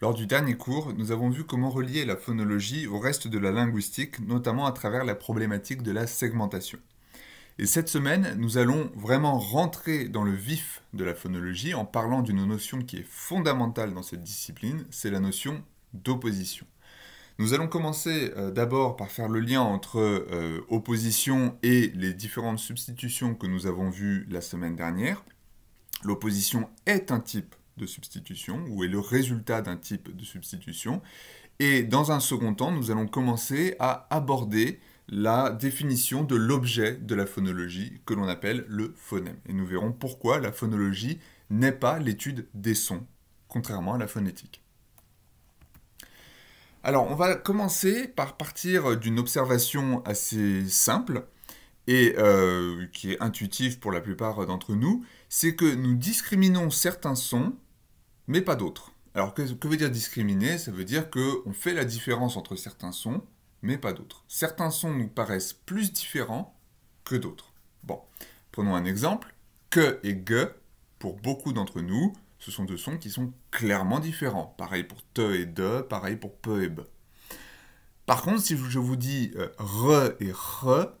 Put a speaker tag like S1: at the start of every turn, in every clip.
S1: Lors du dernier cours, nous avons vu comment relier la phonologie au reste de la linguistique, notamment à travers la problématique de la segmentation. Et cette semaine, nous allons vraiment rentrer dans le vif de la phonologie en parlant d'une notion qui est fondamentale dans cette discipline, c'est la notion d'opposition. Nous allons commencer euh, d'abord par faire le lien entre euh, opposition et les différentes substitutions que nous avons vues la semaine dernière. L'opposition est un type de substitution, ou est le résultat d'un type de substitution. Et dans un second temps, nous allons commencer à aborder la définition de l'objet de la phonologie que l'on appelle le phonème. Et nous verrons pourquoi la phonologie n'est pas l'étude des sons, contrairement à la phonétique. Alors on va commencer par partir d'une observation assez simple et euh, qui est intuitive pour la plupart d'entre nous, c'est que nous discriminons certains sons mais pas d'autres. Alors que, veut dire discriminer Ça veut dire qu'on fait la différence entre certains sons, mais pas d'autres. Certains sons nous paraissent plus différents que d'autres. Bon, prenons un exemple. Que et ge, pour beaucoup d'entre nous, ce sont deux sons qui sont clairement différents. Pareil pour te et de, pareil pour pe et b. Par contre, si je vous dis euh, re et re,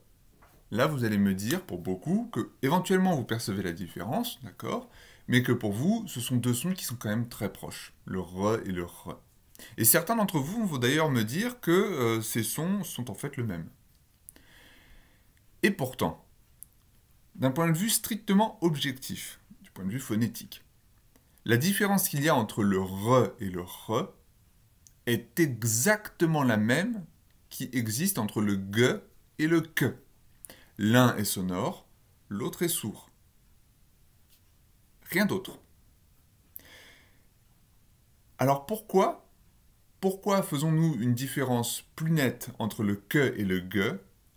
S1: là vous allez me dire, pour beaucoup, que éventuellement vous percevez la différence, d'accord mais que pour vous, ce sont deux sons qui sont quand même très proches, le R et le R. Et certains d'entre vous vont d'ailleurs me dire que euh, ces sons sont en fait le même. Et pourtant, d'un point de vue strictement objectif, du point de vue phonétique, la différence qu'il y a entre le R et le R est exactement la même qui existe entre le G et le que. L'un est sonore, l'autre est sourd rien d'autre. Alors pourquoi Pourquoi faisons-nous une différence plus nette entre le que et le gu,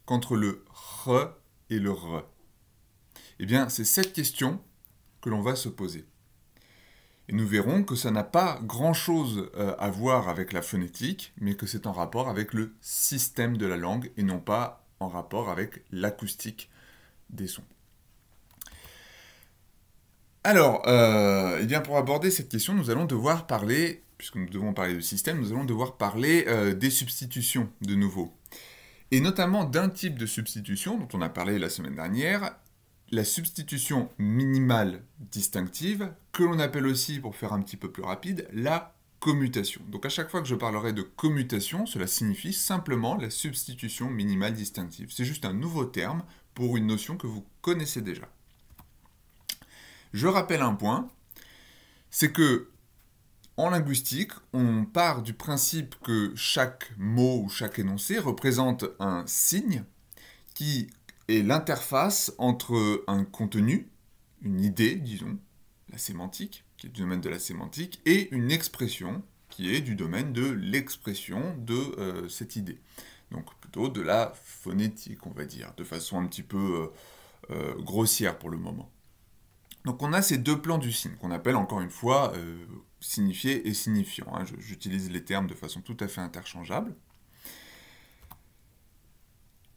S1: qu'entre le re et le re Eh bien, c'est cette question que l'on va se poser. Et nous verrons que ça n'a pas grand-chose euh, à voir avec la phonétique, mais que c'est en rapport avec le système de la langue et non pas en rapport avec l'acoustique des sons. Alors, euh, eh bien pour aborder cette question, nous allons devoir parler, puisque nous devons parler de système, nous allons devoir parler euh, des substitutions de nouveau. Et notamment d'un type de substitution dont on a parlé la semaine dernière, la substitution minimale distinctive, que l'on appelle aussi, pour faire un petit peu plus rapide, la commutation. Donc à chaque fois que je parlerai de commutation, cela signifie simplement la substitution minimale distinctive. C'est juste un nouveau terme pour une notion que vous connaissez déjà. Je rappelle un point, c'est que en linguistique, on part du principe que chaque mot ou chaque énoncé représente un signe qui est l'interface entre un contenu, une idée, disons, la sémantique, qui est du domaine de la sémantique, et une expression, qui est du domaine de l'expression de euh, cette idée. Donc plutôt de la phonétique, on va dire, de façon un petit peu euh, euh, grossière pour le moment. Donc on a ces deux plans du signe, qu'on appelle encore une fois euh, signifié et signifiant. Hein. J'utilise les termes de façon tout à fait interchangeable.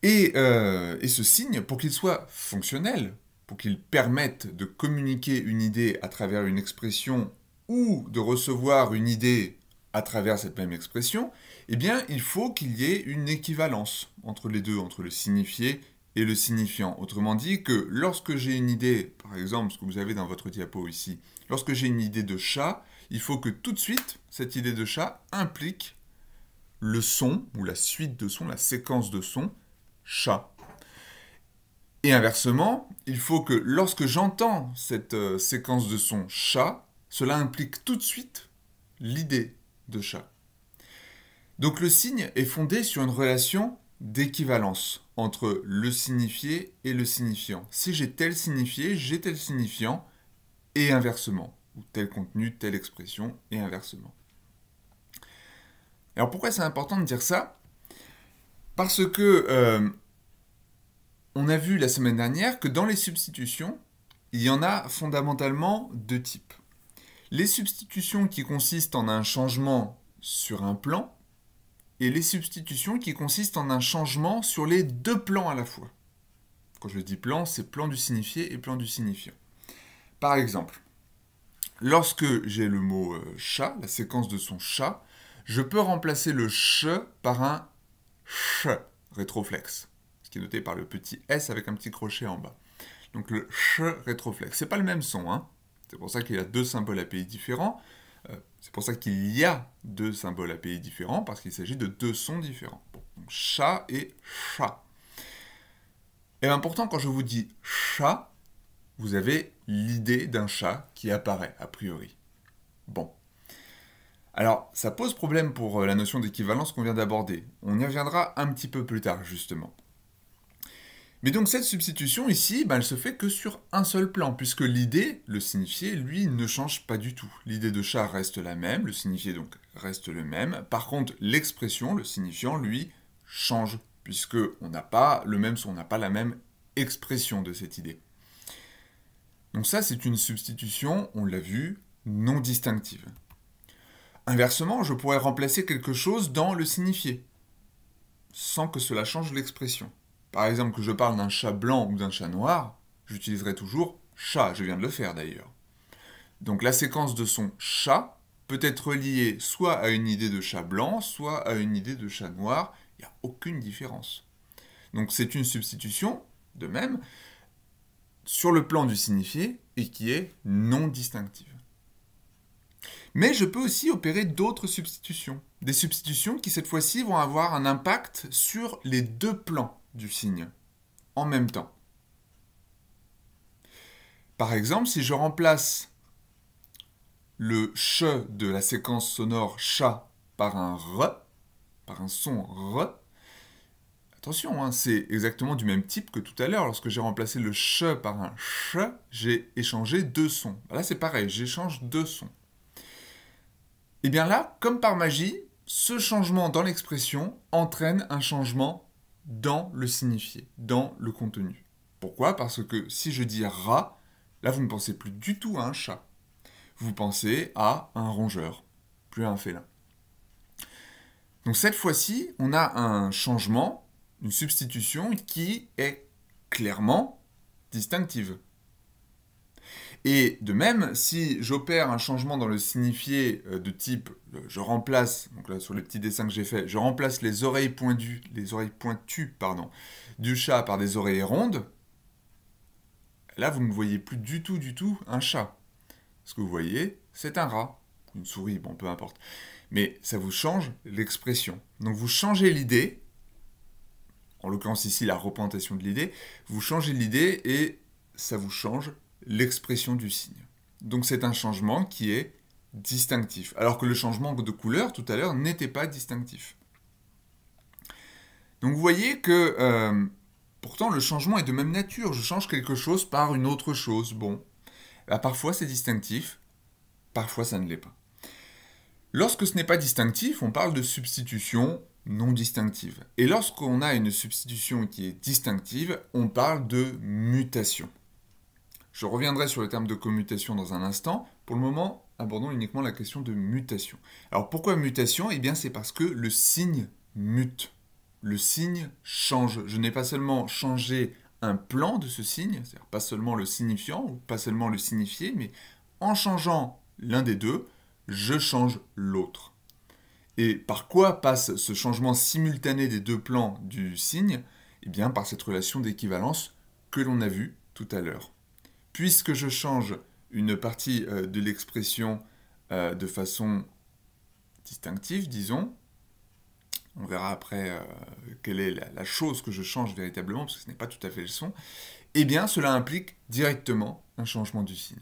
S1: Et, euh, et ce signe, pour qu'il soit fonctionnel, pour qu'il permette de communiquer une idée à travers une expression ou de recevoir une idée à travers cette même expression, eh bien, il faut qu'il y ait une équivalence entre les deux, entre le signifié et le signifiant. Autrement dit que lorsque j'ai une idée, par exemple ce que vous avez dans votre diapo ici, lorsque j'ai une idée de chat, il faut que tout de suite cette idée de chat implique le son ou la suite de son, la séquence de son chat. Et inversement, il faut que lorsque j'entends cette euh, séquence de son chat, cela implique tout de suite l'idée de chat. Donc le signe est fondé sur une relation d'équivalence entre le signifié et le signifiant. Si j'ai tel signifié, j'ai tel signifiant, et inversement. Ou tel contenu, telle expression, et inversement. Alors pourquoi c'est important de dire ça Parce que euh, on a vu la semaine dernière que dans les substitutions, il y en a fondamentalement deux types. Les substitutions qui consistent en un changement sur un plan, et les substitutions qui consistent en un changement sur les deux plans à la fois. Quand je dis plan, c'est plan du signifié et plan du signifiant. Par exemple, lorsque j'ai le mot euh, chat, la séquence de son chat, je peux remplacer le ch par un ch rétroflexe, ce qui est noté par le petit s avec un petit crochet en bas. Donc le ch rétroflexe, c'est pas le même son, hein c'est pour ça qu'il y a deux symboles API différents. Euh, c'est pour ça qu'il y a deux symboles API différents, parce qu'il s'agit de deux sons différents. chat et chat. Et eh bien pourtant, quand je vous dis chat, vous avez l'idée d'un chat qui apparaît, a priori. Bon. Alors, ça pose problème pour euh, la notion d'équivalence qu'on vient d'aborder. On y reviendra un petit peu plus tard, justement. Mais donc cette substitution ici, ben, elle se fait que sur un seul plan, puisque l'idée, le signifié, lui, ne change pas du tout. L'idée de chat reste la même, le signifié donc reste le même. Par contre, l'expression, le signifiant, lui, change, puisque on n'a pas le même, on n'a pas la même expression de cette idée. Donc ça, c'est une substitution, on l'a vu, non distinctive. Inversement, je pourrais remplacer quelque chose dans le signifié, sans que cela change l'expression par exemple, que je parle d'un chat blanc ou d'un chat noir, j'utiliserai toujours chat, je viens de le faire d'ailleurs. Donc la séquence de son chat peut être liée soit à une idée de chat blanc, soit à une idée de chat noir, il n'y a aucune différence. Donc c'est une substitution, de même, sur le plan du signifié et qui est non distinctive. Mais je peux aussi opérer d'autres substitutions. Des substitutions qui cette fois-ci vont avoir un impact sur les deux plans du signe en même temps. Par exemple, si je remplace le ch de la séquence sonore chat par un R, par un son R, attention, hein, c'est exactement du même type que tout à l'heure. Lorsque j'ai remplacé le ch par un ch, j'ai échangé deux sons. Là, c'est pareil, j'échange deux sons. Et eh bien là, comme par magie, ce changement dans l'expression entraîne un changement dans le signifié, dans le contenu. Pourquoi Parce que si je dis rat, là vous ne pensez plus du tout à un chat. Vous pensez à un rongeur, plus à un félin. Donc cette fois-ci, on a un changement, une substitution qui est clairement distinctive. Et de même, si j'opère un changement dans le signifié euh, de type euh, je remplace, donc là sur le petit dessin que j'ai fait, je remplace les oreilles pointues, les oreilles pointues pardon, du chat par des oreilles rondes, là vous ne voyez plus du tout, du tout un chat. Ce que vous voyez, c'est un rat, une souris, bon peu importe. Mais ça vous change l'expression. Donc vous changez l'idée, en l'occurrence ici la représentation de l'idée, vous changez l'idée et ça vous change l'expression du signe. Donc c'est un changement qui est distinctif, alors que le changement de couleur tout à l'heure n'était pas distinctif. Donc vous voyez que euh, pourtant le changement est de même nature, je change quelque chose par une autre chose. Bon, bah, parfois c'est distinctif, parfois ça ne l'est pas. Lorsque ce n'est pas distinctif, on parle de substitution non distinctive. Et lorsqu'on a une substitution qui est distinctive, on parle de mutation. Je reviendrai sur le terme de commutation dans un instant. Pour le moment, abordons uniquement la question de mutation. Alors pourquoi mutation Eh bien c'est parce que le signe mute. Le signe change. Je n'ai pas seulement changé un plan de ce signe, c'est-à-dire pas seulement le signifiant ou pas seulement le signifié, mais en changeant l'un des deux, je change l'autre. Et par quoi passe ce changement simultané des deux plans du signe Eh bien par cette relation d'équivalence que l'on a vue tout à l'heure puisque je change une partie euh, de l'expression euh, de façon distinctive, disons, on verra après euh, quelle est la, chose que je change véritablement, parce que ce n'est pas tout à fait le son, eh bien cela implique directement un changement du signe.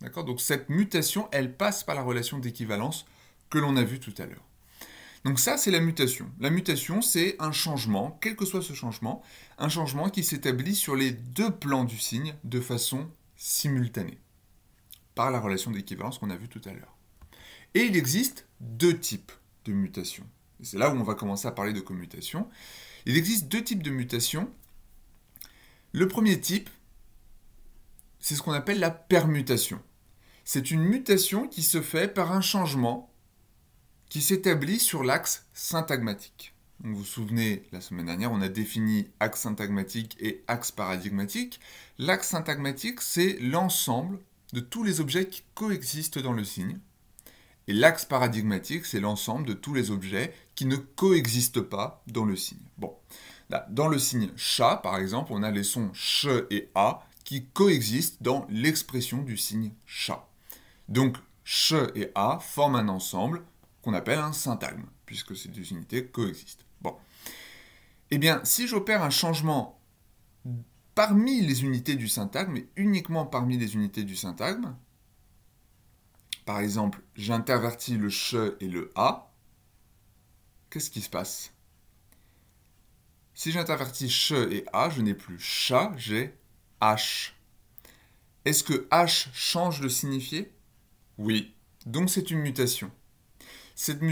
S1: D'accord Donc cette mutation, elle passe par la relation d'équivalence que l'on a vue tout à l'heure. Donc ça, c'est la mutation. La mutation, c'est un changement, quel que soit ce changement, un changement qui s'établit sur les deux plans du signe de façon simultanée par la relation d'équivalence qu'on a vue tout à l'heure. Et il existe deux types de mutations. C'est là où on va commencer à parler de commutation. Il existe deux types de mutations. Le premier type, c'est ce qu'on appelle la permutation. C'est une mutation qui se fait par un changement qui s'établit sur l'axe syntagmatique. Vous vous souvenez, la semaine dernière, on a défini axe syntagmatique et axe paradigmatique. L'axe syntagmatique, c'est l'ensemble de tous les objets qui coexistent dans le signe. Et l'axe paradigmatique, c'est l'ensemble de tous les objets qui ne coexistent pas dans le signe. Bon, dans le signe chat, par exemple, on a les sons ch et a qui coexistent dans l'expression du signe chat. Donc, ch et a forment un ensemble qu'on appelle un syntagme, puisque ces deux unités coexistent. Eh bien, si j'opère un changement parmi les unités du syntagme, mais uniquement parmi les unités du syntagme, par exemple, j'intervertis le ch et le a, qu'est-ce qui se passe Si j'intervertis ch et a, je n'ai plus chat, j'ai h. Est-ce que h change de signifié Oui, donc c'est une mutation. cette,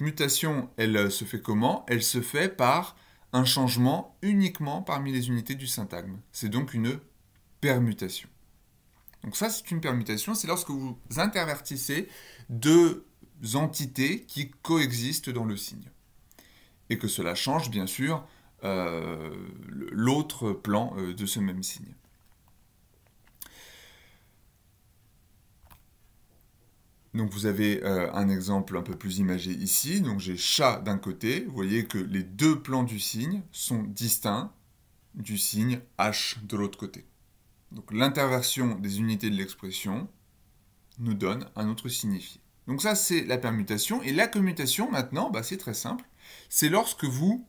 S1: mutation, elle se fait comment Elle se fait par un changement uniquement parmi les unités du syntagme. C'est donc une permutation. Donc ça, c'est une permutation, c'est lorsque vous intervertissez deux entités qui coexistent dans le signe. Et que cela change, bien sûr, euh, l'autre plan euh, de ce même signe. Donc vous avez euh, un exemple un peu plus imagé ici. Donc j'ai chat d'un côté. Vous voyez que les deux plans du signe sont distincts du signe H de l'autre côté. Donc l'interversion des unités de l'expression nous donne un autre signifié. Donc ça c'est la permutation. Et la commutation maintenant, bah, c'est très simple. C'est lorsque vous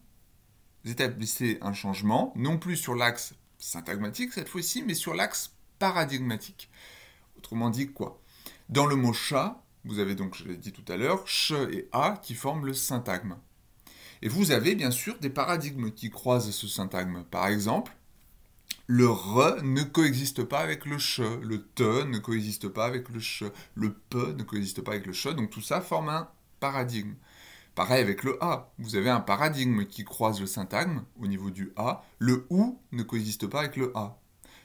S1: établissez un changement, non plus sur l'axe syntagmatique cette fois-ci, mais sur l'axe paradigmatique. Autrement dit quoi dans le mot chat, vous avez donc, je l'ai dit tout à l'heure, ch et a qui forment le syntagme. Et vous avez bien sûr des paradigmes qui croisent ce syntagme. Par exemple, le re ne coexiste pas avec le ch », le te ne coexiste pas avec le ch », le pe ne coexiste pas avec le ch », donc tout ça forme un paradigme. Pareil avec le a, vous avez un paradigme qui croise le syntagme au niveau du a, le ou ne coexiste pas avec le a,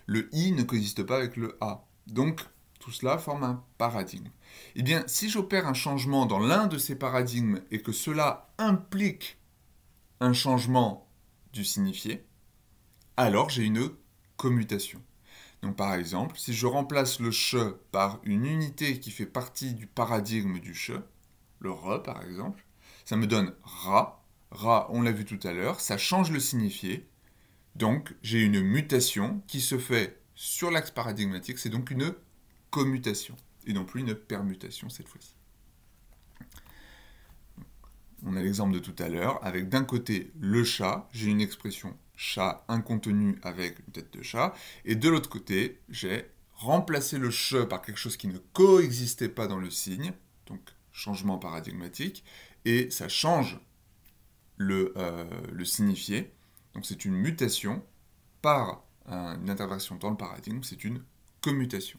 S1: le i ne coexiste pas avec le a. Donc tout cela forme un paradigme. Eh bien, si j'opère un changement dans l'un de ces paradigmes et que cela implique un changement du signifié, alors j'ai une commutation. Donc par exemple, si je remplace le che par une unité qui fait partie du paradigme du che, le re par exemple, ça me donne ra. Ra, on l'a vu tout à l'heure, ça change le signifié. Donc j'ai une mutation qui se fait sur l'axe paradigmatique, c'est donc une commutation, et non plus une permutation cette fois-ci. On a l'exemple de tout à l'heure, avec d'un côté le chat, j'ai une expression chat, incontenu avec une tête de chat, et de l'autre côté, j'ai remplacé le chat par quelque chose qui ne coexistait pas dans le signe, donc changement paradigmatique, et ça change le, euh, signifié. Donc c'est une mutation par une intervention dans le paradigme, c'est une commutation.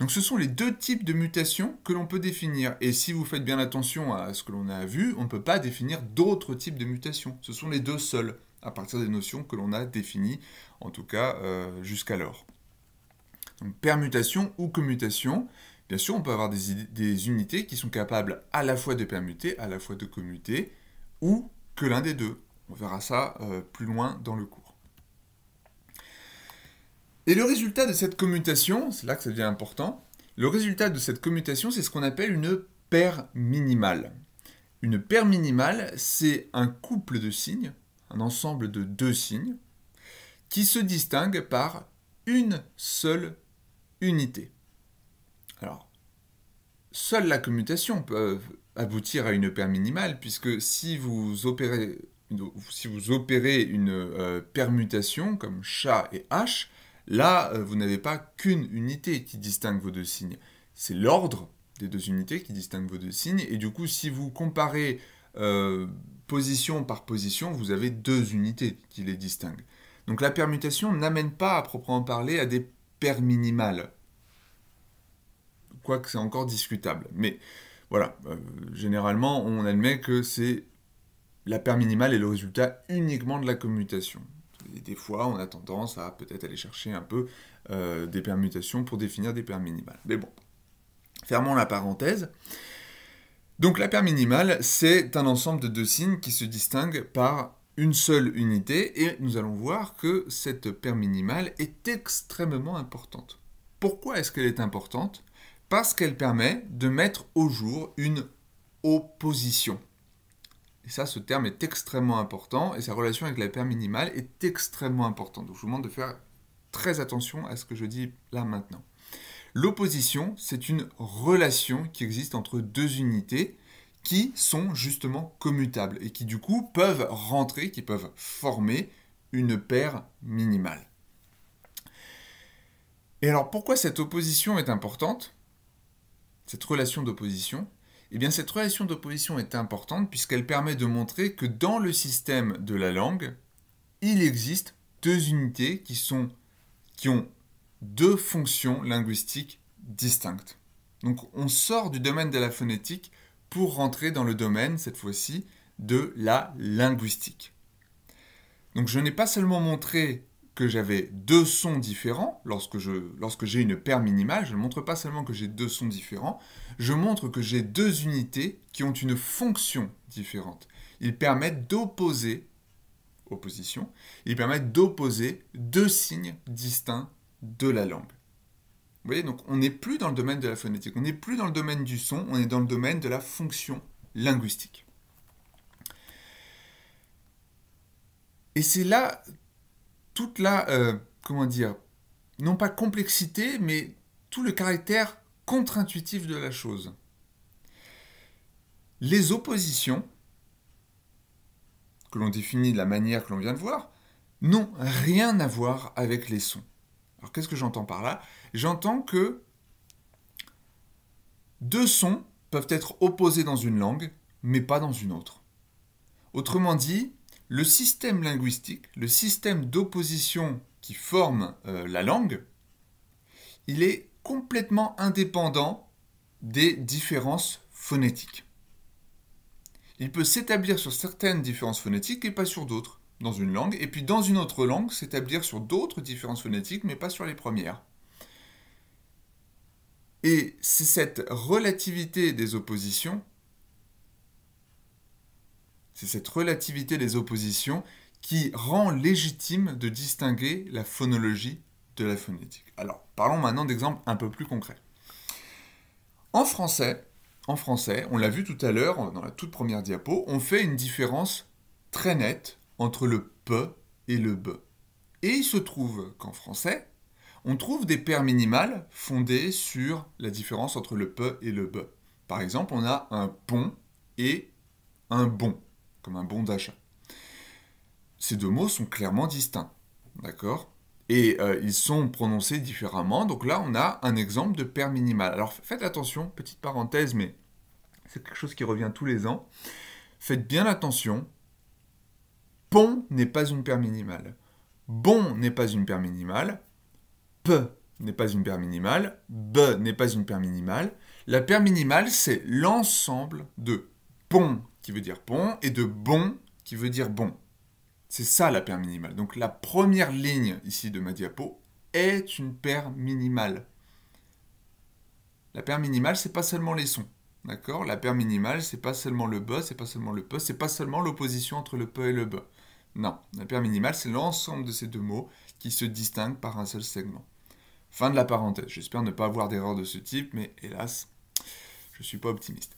S1: Donc ce sont les deux types de mutations que l'on peut définir. Et si vous faites bien attention à ce que l'on a vu, on ne peut pas définir d'autres types de mutations. Ce sont les deux seuls, à partir des notions que l'on a définies, en tout cas euh, jusqu'alors. Donc permutation ou commutation, bien sûr on peut avoir des, unités qui sont capables à la fois de permuter, à la fois de commuter, ou que l'un des deux. On verra ça euh, plus loin dans le cours. Et le résultat de cette commutation, c'est là que ça devient important, le résultat de cette commutation, c'est ce qu'on appelle une paire minimale. Une paire minimale, c'est un couple de signes, un ensemble de deux signes, qui se distinguent par une seule unité. Alors, seule la commutation peut aboutir à une paire minimale, puisque si vous opérez, une euh, permutation comme chat et h, Là, euh, vous n'avez pas qu'une unité qui distingue vos deux signes. C'est l'ordre des deux unités qui distingue vos deux signes. Et du coup, si vous comparez euh, position par position, vous avez deux unités qui les distinguent. Donc la permutation n'amène pas à proprement parler à des paires minimales. Quoique c'est encore discutable. Mais voilà, euh, généralement, on admet que c'est la paire minimale est le résultat uniquement de la commutation des fois, on a tendance à peut-être aller chercher un peu euh, des permutations pour définir des paires minimales. Mais bon, fermons la parenthèse. Donc la paire minimale, c'est un ensemble de deux signes qui se distinguent par une seule unité, et nous allons voir que cette paire minimale est extrêmement importante. Pourquoi est-ce qu'elle est importante Parce qu'elle permet de mettre au jour une opposition. Et ça, ce terme est extrêmement important et sa relation avec la paire minimale est extrêmement importante. Donc je vous demande de faire très attention à ce que je dis là maintenant. L'opposition, c'est une relation qui existe entre deux unités qui sont justement commutables et qui du coup peuvent rentrer, qui peuvent former une paire minimale. Et alors pourquoi cette opposition est importante Cette relation d'opposition eh bien cette relation d'opposition est importante puisqu'elle permet de montrer que dans le système de la langue, il existe deux unités qui, sont, qui ont deux fonctions linguistiques distinctes. Donc on sort du domaine de la phonétique pour rentrer dans le domaine, cette fois-ci, de la linguistique. Donc je n'ai pas seulement montré j'avais deux sons différents, lorsque, je, lorsque j'ai une paire minimale, je ne montre pas seulement que j'ai deux sons différents, je montre que j'ai deux unités qui ont une fonction différente. Ils permettent d'opposer, opposition, ils permettent d'opposer deux signes distincts de la langue. Vous voyez, donc on n'est plus dans le domaine de la phonétique, on n'est plus dans le domaine du son, on est dans le domaine de la fonction linguistique. Et c'est là toute la, euh, comment dire, non pas complexité, mais tout le caractère contre-intuitif de la chose. Les oppositions, que l'on définit de la manière que l'on vient de voir, n'ont rien à voir avec les sons. Alors qu'est-ce que j'entends par là J'entends que deux sons peuvent être opposés dans une langue, mais pas dans une autre. Autrement dit, le système linguistique, le système d'opposition qui forme euh, la langue, il est complètement indépendant des différences phonétiques. Il peut s'établir sur certaines différences phonétiques et pas sur d'autres dans une langue, et puis dans une autre langue s'établir sur d'autres différences phonétiques mais pas sur les premières. Et c'est cette relativité des oppositions c'est cette relativité des oppositions qui rend légitime de distinguer la phonologie de la phonétique. Alors, parlons maintenant d'exemples un peu plus concrets. En français, en français, on l'a vu tout à l'heure dans la toute première diapo, on fait une différence très nette entre le p et le b. Et il se trouve qu'en français, on trouve des paires minimales fondées sur la différence entre le p et le b. Par exemple, on a un pont et un bon comme un bon d'achat. Ces deux mots sont clairement distincts, d'accord Et euh, ils sont prononcés différemment. Donc là, on a un exemple de paire minimale. Alors faites attention, petite parenthèse, mais c'est quelque chose qui revient tous les ans. Faites bien attention. Pont n'est pas une paire minimale. Bon n'est pas une paire minimale. PE n'est pas une paire minimale, BE n'est pas une paire minimale. La paire minimale, c'est l'ensemble de pont veut dire bon » et de bon, qui veut dire bon. C'est ça la paire minimale. Donc la première ligne ici de ma diapo est une paire minimale. La paire minimale, c'est pas seulement les sons. D'accord La paire minimale, c'est pas seulement le bas, c'est pas seulement le pe, c'est pas seulement l'opposition entre le peu et le bas. Non, la paire minimale, c'est l'ensemble de ces deux mots qui se distinguent par un seul segment. Fin de la parenthèse. J'espère ne pas avoir d'erreur de ce type, mais hélas, je suis pas optimiste.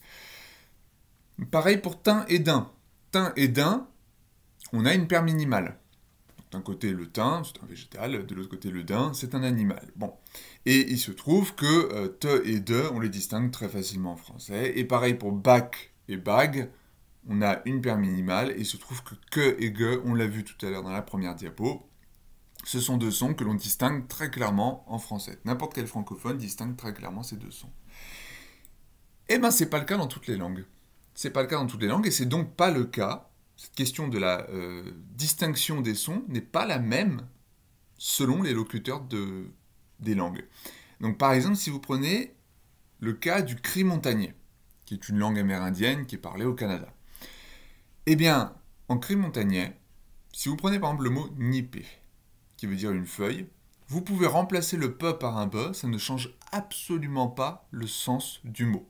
S1: Pareil pour tin et din. Tin et din, on a une paire minimale. D'un côté, le thym, c'est un végétal, de l'autre côté, le din, c'est un animal. Bon. Et il se trouve que euh, te et de, on les distingue très facilement en français. Et pareil pour bac et bag, on a une paire minimale. Et il se trouve que que et ge, on l'a vu tout à l'heure dans la première diapo, ce sont deux sons que l'on distingue très clairement en français. N'importe quel francophone distingue très clairement ces deux sons. Eh bien, c'est pas le cas dans toutes les langues. C'est pas le cas dans toutes les langues et c'est donc pas le cas. Cette question de la euh, distinction des sons n'est pas la même selon les locuteurs des langues. Donc par exemple, si vous prenez le cas du cri montagnais, qui est une langue amérindienne qui est parlée au Canada. Eh bien, en cri montagnais, si vous prenez par exemple le mot nipé, qui veut dire une feuille, vous pouvez remplacer le pe par un b. ça ne change absolument pas le sens du mot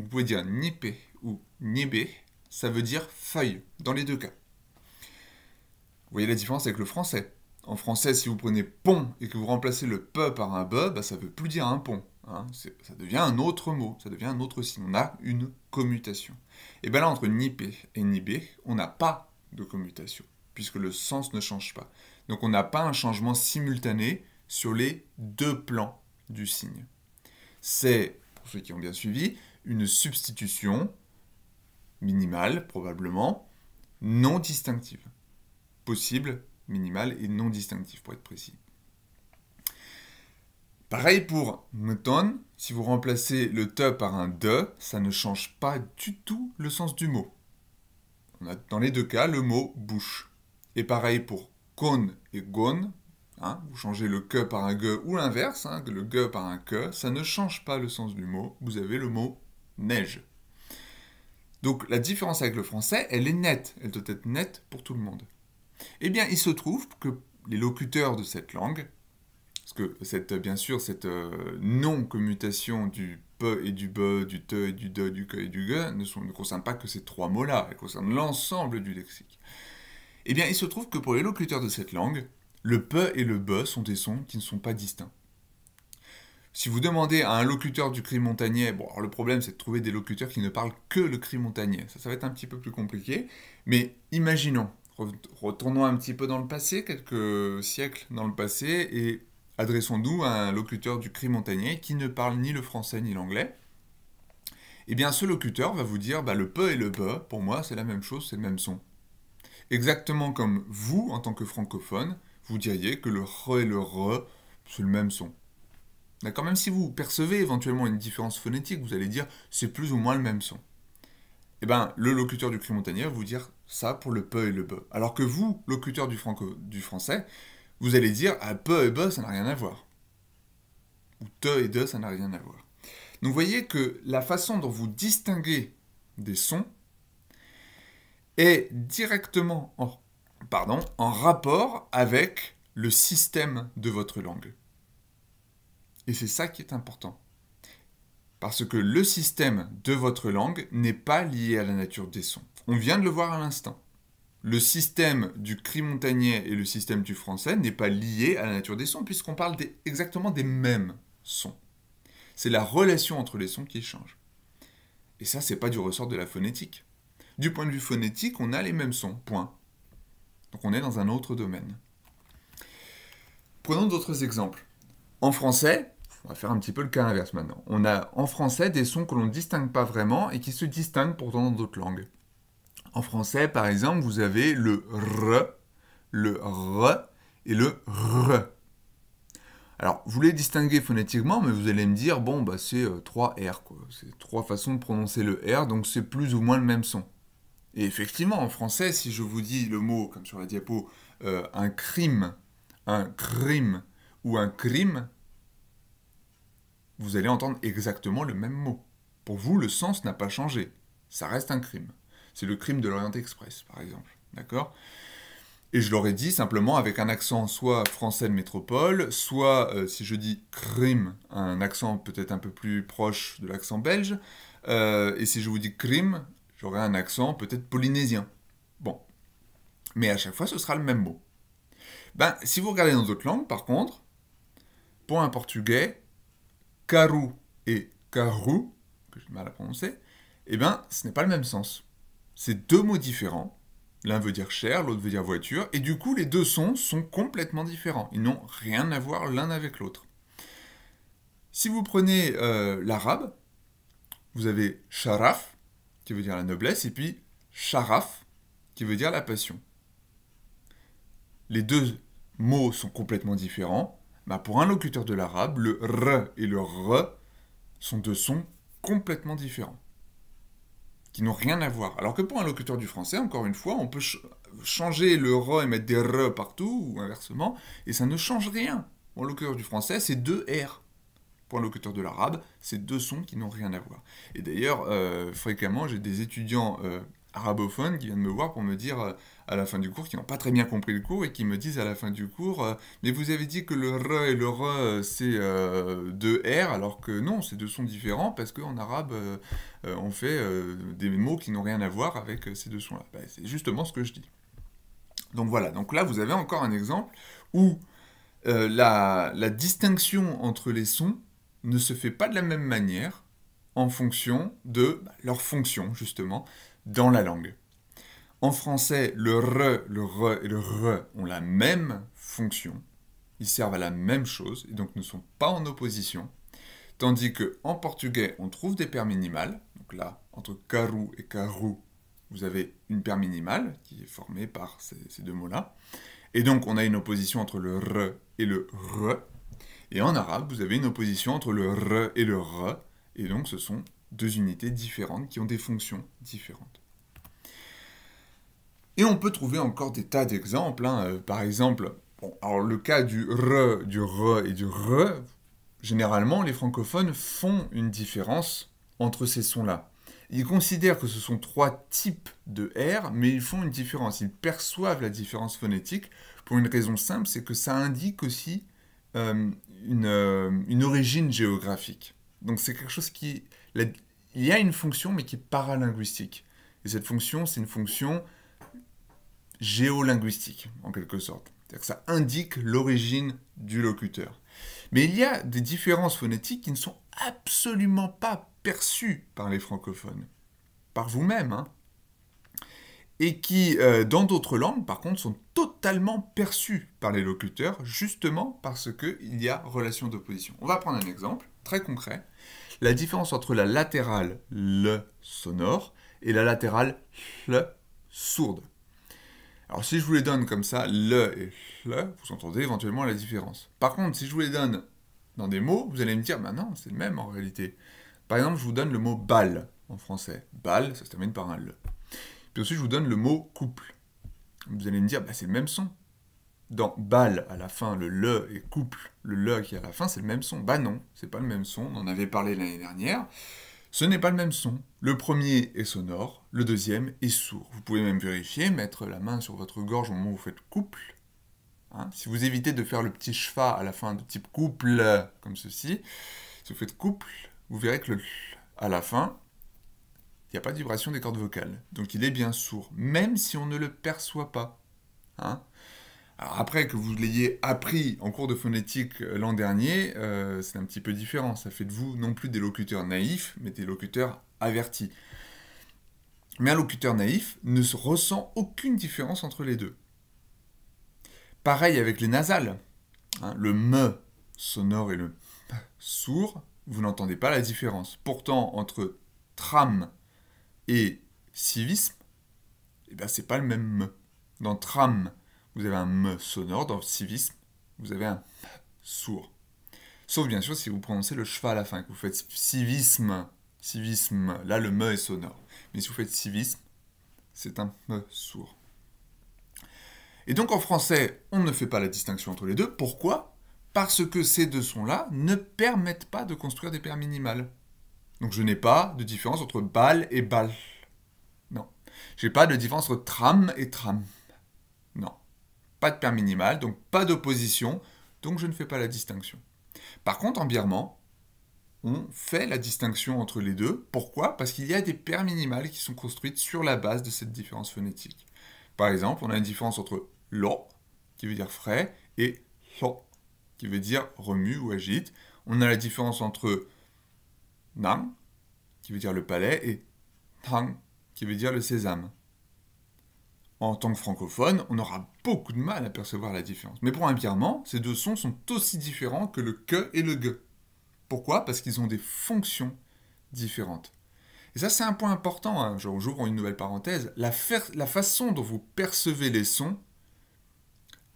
S1: vous pouvez dire nipe ou nibé », ça veut dire feuille, dans les deux cas. Vous voyez la différence avec le français. En français, si vous prenez pont et que vous remplacez le peu par un be, bah, ça ne veut plus dire un pont. Hein. Ça devient un autre mot, ça devient un autre signe. On a une commutation. Et bien là, entre nipe et nibe, on n'a pas de commutation, puisque le sens ne change pas. Donc on n'a pas un changement simultané sur les deux plans du signe. C'est, pour ceux qui ont bien suivi, une substitution minimale, probablement, non distinctive. Possible, minimale et non distinctive, pour être précis. Pareil pour mouton, si vous remplacez le te par un de, ça ne change pas du tout le sens du mot. On a dans les deux cas le mot bouche. Et pareil pour con et gon, hein, vous changez le que par un ge ou l'inverse, hein, le "g" par un que, ça ne change pas le sens du mot, vous avez le mot neige. Donc la différence avec le français, elle est nette, elle doit être nette pour tout le monde. Eh bien, il se trouve que les locuteurs de cette langue, parce que cette, bien sûr, cette euh, non-commutation du peu et du be, du te et du de, du que et du ge ne, sont, ne concerne pas que ces trois mots-là, elle concerne l'ensemble du lexique. Eh bien, il se trouve que pour les locuteurs de cette langue, le peu et le be sont des sons qui ne sont pas distincts. Si vous demandez à un locuteur du cri montagnais, bon, le problème c'est de trouver des locuteurs qui ne parlent que le cri montagnais. Ça, ça va être un petit peu plus compliqué. Mais imaginons, retournons un petit peu dans le passé, quelques siècles dans le passé, et adressons-nous à un locuteur du cri montagnais qui ne parle ni le français ni l'anglais. Eh bien, ce locuteur va vous dire, bah, le peu et le be, pour moi, c'est la même chose, c'est le même son. Exactement comme vous, en tant que francophone, vous diriez que le re et le re, c'est le même son. D'accord Même si vous percevez éventuellement une différence phonétique, vous allez dire c'est plus ou moins le même son. Et eh bien, le locuteur du cri va vous dire ça pour le peu et le be. Alors que vous, locuteur du, français, vous allez dire ah, peu et be, ça n'a rien à voir. Ou te et de, ça n'a rien à voir. Donc vous voyez que la façon dont vous distinguez des sons est directement pardon, en rapport avec le système de votre langue. Et c'est ça qui est important. Parce que le système de votre langue n'est pas lié à la nature des sons. On vient de le voir à l'instant. Le système du cri montagnais et le système du français n'est pas lié à la nature des sons puisqu'on parle exactement des mêmes sons. C'est la relation entre les sons qui change. Et ça, c'est pas du ressort de la phonétique. Du point de vue phonétique, on a les mêmes sons, point. Donc on est dans un autre domaine. Prenons d'autres exemples. En français, on va faire un petit peu le cas inverse maintenant. On a en français des sons que l'on ne distingue pas vraiment et qui se distinguent pourtant dans d'autres langues. En français, par exemple, vous avez le R, le R et le R. Alors, vous les distinguez phonétiquement, mais vous allez me dire, bon, bah, c'est euh, trois R, quoi. C'est trois façons de prononcer le R, donc c'est plus ou moins le même son. Et effectivement, en français, si je vous dis le mot, comme sur la diapo, euh, un crime, un crime ou un crime, vous allez entendre exactement le même mot. Pour vous, le sens n'a pas changé. Ça reste un crime. C'est le crime de l'Orient Express, par exemple. D'accord Et je l'aurais dit simplement avec un accent soit français de métropole, soit, euh, si je dis crime, un accent peut-être un peu plus proche de l'accent belge. Euh, et si je vous dis crime, j'aurais un accent peut-être polynésien. Bon. Mais à chaque fois, ce sera le même mot. Ben, si vous regardez dans d'autres langues, par contre, pour un portugais, Carou et carou, que j'ai mal à prononcer, eh bien, ce n'est pas le même sens. C'est deux mots différents. L'un veut dire cher, l'autre veut dire voiture, et du coup, les deux sons sont complètement différents. Ils n'ont rien à voir l'un avec l'autre. Si vous prenez euh, l'arabe, vous avez sharaf, qui veut dire la noblesse, et puis sharaf, qui veut dire la passion. Les deux mots sont complètement différents, bah, pour un locuteur de l'arabe, le r et le r sont deux sons complètement différents, qui n'ont rien à voir. Alors que pour un locuteur du français, encore une fois, on peut changer le r et mettre des r partout, ou inversement, et ça ne change rien. Pour un locuteur du français, c'est deux r. Pour un locuteur de l'arabe, c'est deux sons qui n'ont rien à voir. Et d'ailleurs, euh, fréquemment, j'ai des étudiants euh, arabophones qui viennent me voir pour me dire euh, à la fin du cours, qui n'ont pas très bien compris le cours et qui me disent à la fin du cours, euh, mais vous avez dit que le R et le R euh, c'est deux r, alors que non, c'est deux sons différents parce qu'en arabe on fait des mots qui n'ont rien à voir avec ces deux sons-là. Ben, c'est justement ce que je dis. Donc voilà, donc là vous avez encore un exemple où la, distinction entre les sons ne se fait pas de la même manière en fonction de bah, leur fonction, justement dans la langue. En français, le R, le R et le R ont la même fonction, ils servent à la même chose et donc ne sont pas en opposition, tandis que en portugais, on trouve des paires minimales. Donc là, entre carou et carou, vous avez une paire minimale qui est formée par ces, ces deux mots-là. Et donc, on a une opposition entre le R et le R. Et en arabe, vous avez une opposition entre le R et le R. Et donc, ce sont deux unités différentes qui ont des fonctions différentes. Et on peut trouver encore des tas d'exemples. Hein. Euh, par exemple, alors le cas du R, du R et du R, généralement les francophones font une différence entre ces sons-là. Ils considèrent que ce sont trois types de R, mais ils font une différence. Ils perçoivent la différence phonétique pour une raison simple, c'est que ça indique aussi euh, une, euh, une, origine géographique. Donc c'est quelque chose qui il y a une fonction, mais qui est paralinguistique. Et cette fonction, c'est une fonction géolinguistique, en quelque sorte. C'est-à-dire que ça indique l'origine du locuteur. Mais il y a des différences phonétiques qui ne sont absolument pas perçues par les francophones, par vous-même, hein, et qui, euh, dans d'autres langues, par contre, sont totalement perçues par les locuteurs, justement parce qu'il y a relation d'opposition. On va prendre un exemple très concret. La différence entre la latérale le sonore et la latérale le sourde. Alors si je vous les donne comme ça, le et le, vous entendez éventuellement la différence. Par contre, si je vous les donne dans des mots, vous allez me dire, bah non, c'est le même en réalité. Par exemple, je vous donne le mot balle en français. Balle, ça se termine par un le. Puis aussi, je vous donne le mot couple. Vous allez me dire, bah, c'est le même son dans bal à la fin, le le et couple, le le qui est à la fin, c'est le même son. Bah non, c'est pas le même son, on en avait parlé l'année dernière. Ce n'est pas le même son. Le premier est sonore, le deuxième est sourd. Vous pouvez même vérifier, mettre la main sur votre gorge au moment où vous faites couple. Hein. si vous évitez de faire le petit cheva » à la fin de type couple, comme ceci, si vous faites couple, vous verrez que le à la fin, il n'y a pas de vibration des cordes vocales. Donc il est bien sourd, même si on ne le perçoit pas. Hein après que vous l'ayez appris en cours de phonétique euh, l'an dernier, euh, c'est un petit peu différent. Ça fait de vous non plus des locuteurs naïfs, mais des locuteurs avertis. Mais un locuteur naïf ne ressent aucune différence entre les deux. Pareil avec les nasales. Hein. le me sonore et le sourd, vous n'entendez pas la différence. Pourtant, entre tram et civisme, eh ben, ce n'est pas le même me. Dans tram, vous avez un me sonore. Dans civisme, vous avez un sourd. Sauf bien sûr si vous prononcez le cheval à la fin, que vous faites civisme, civisme, là le me est sonore. Mais si vous faites civisme, c'est un me sourd. Et donc en français, on ne fait pas la distinction entre les deux. Pourquoi Parce que ces deux sons-là ne permettent pas de construire des paires minimales. Donc je n'ai pas de différence entre BAL et BAL. Non. Je n'ai pas de différence entre tram et tram pas de paire minimale, donc pas d'opposition, donc je ne fais pas la distinction. Par contre, en birman, on fait la distinction entre les deux. Pourquoi Parce qu'il y a des paires minimales qui sont construites sur la base de cette différence phonétique. Par exemple, on a une différence entre lo, qui veut dire frais, et so, qui veut dire remue ou agite. On a la différence entre nang, qui veut dire le palais, et tang, qui veut dire le sésame en tant que francophone, on aura beaucoup de mal à percevoir la différence. Mais pour un birman, ces deux sons sont aussi différents que le que et le gue ». Pourquoi Parce qu'ils ont des fonctions différentes. Et ça, c'est un point important. Hein. J'ouvre une nouvelle parenthèse. la façon dont vous percevez les sons,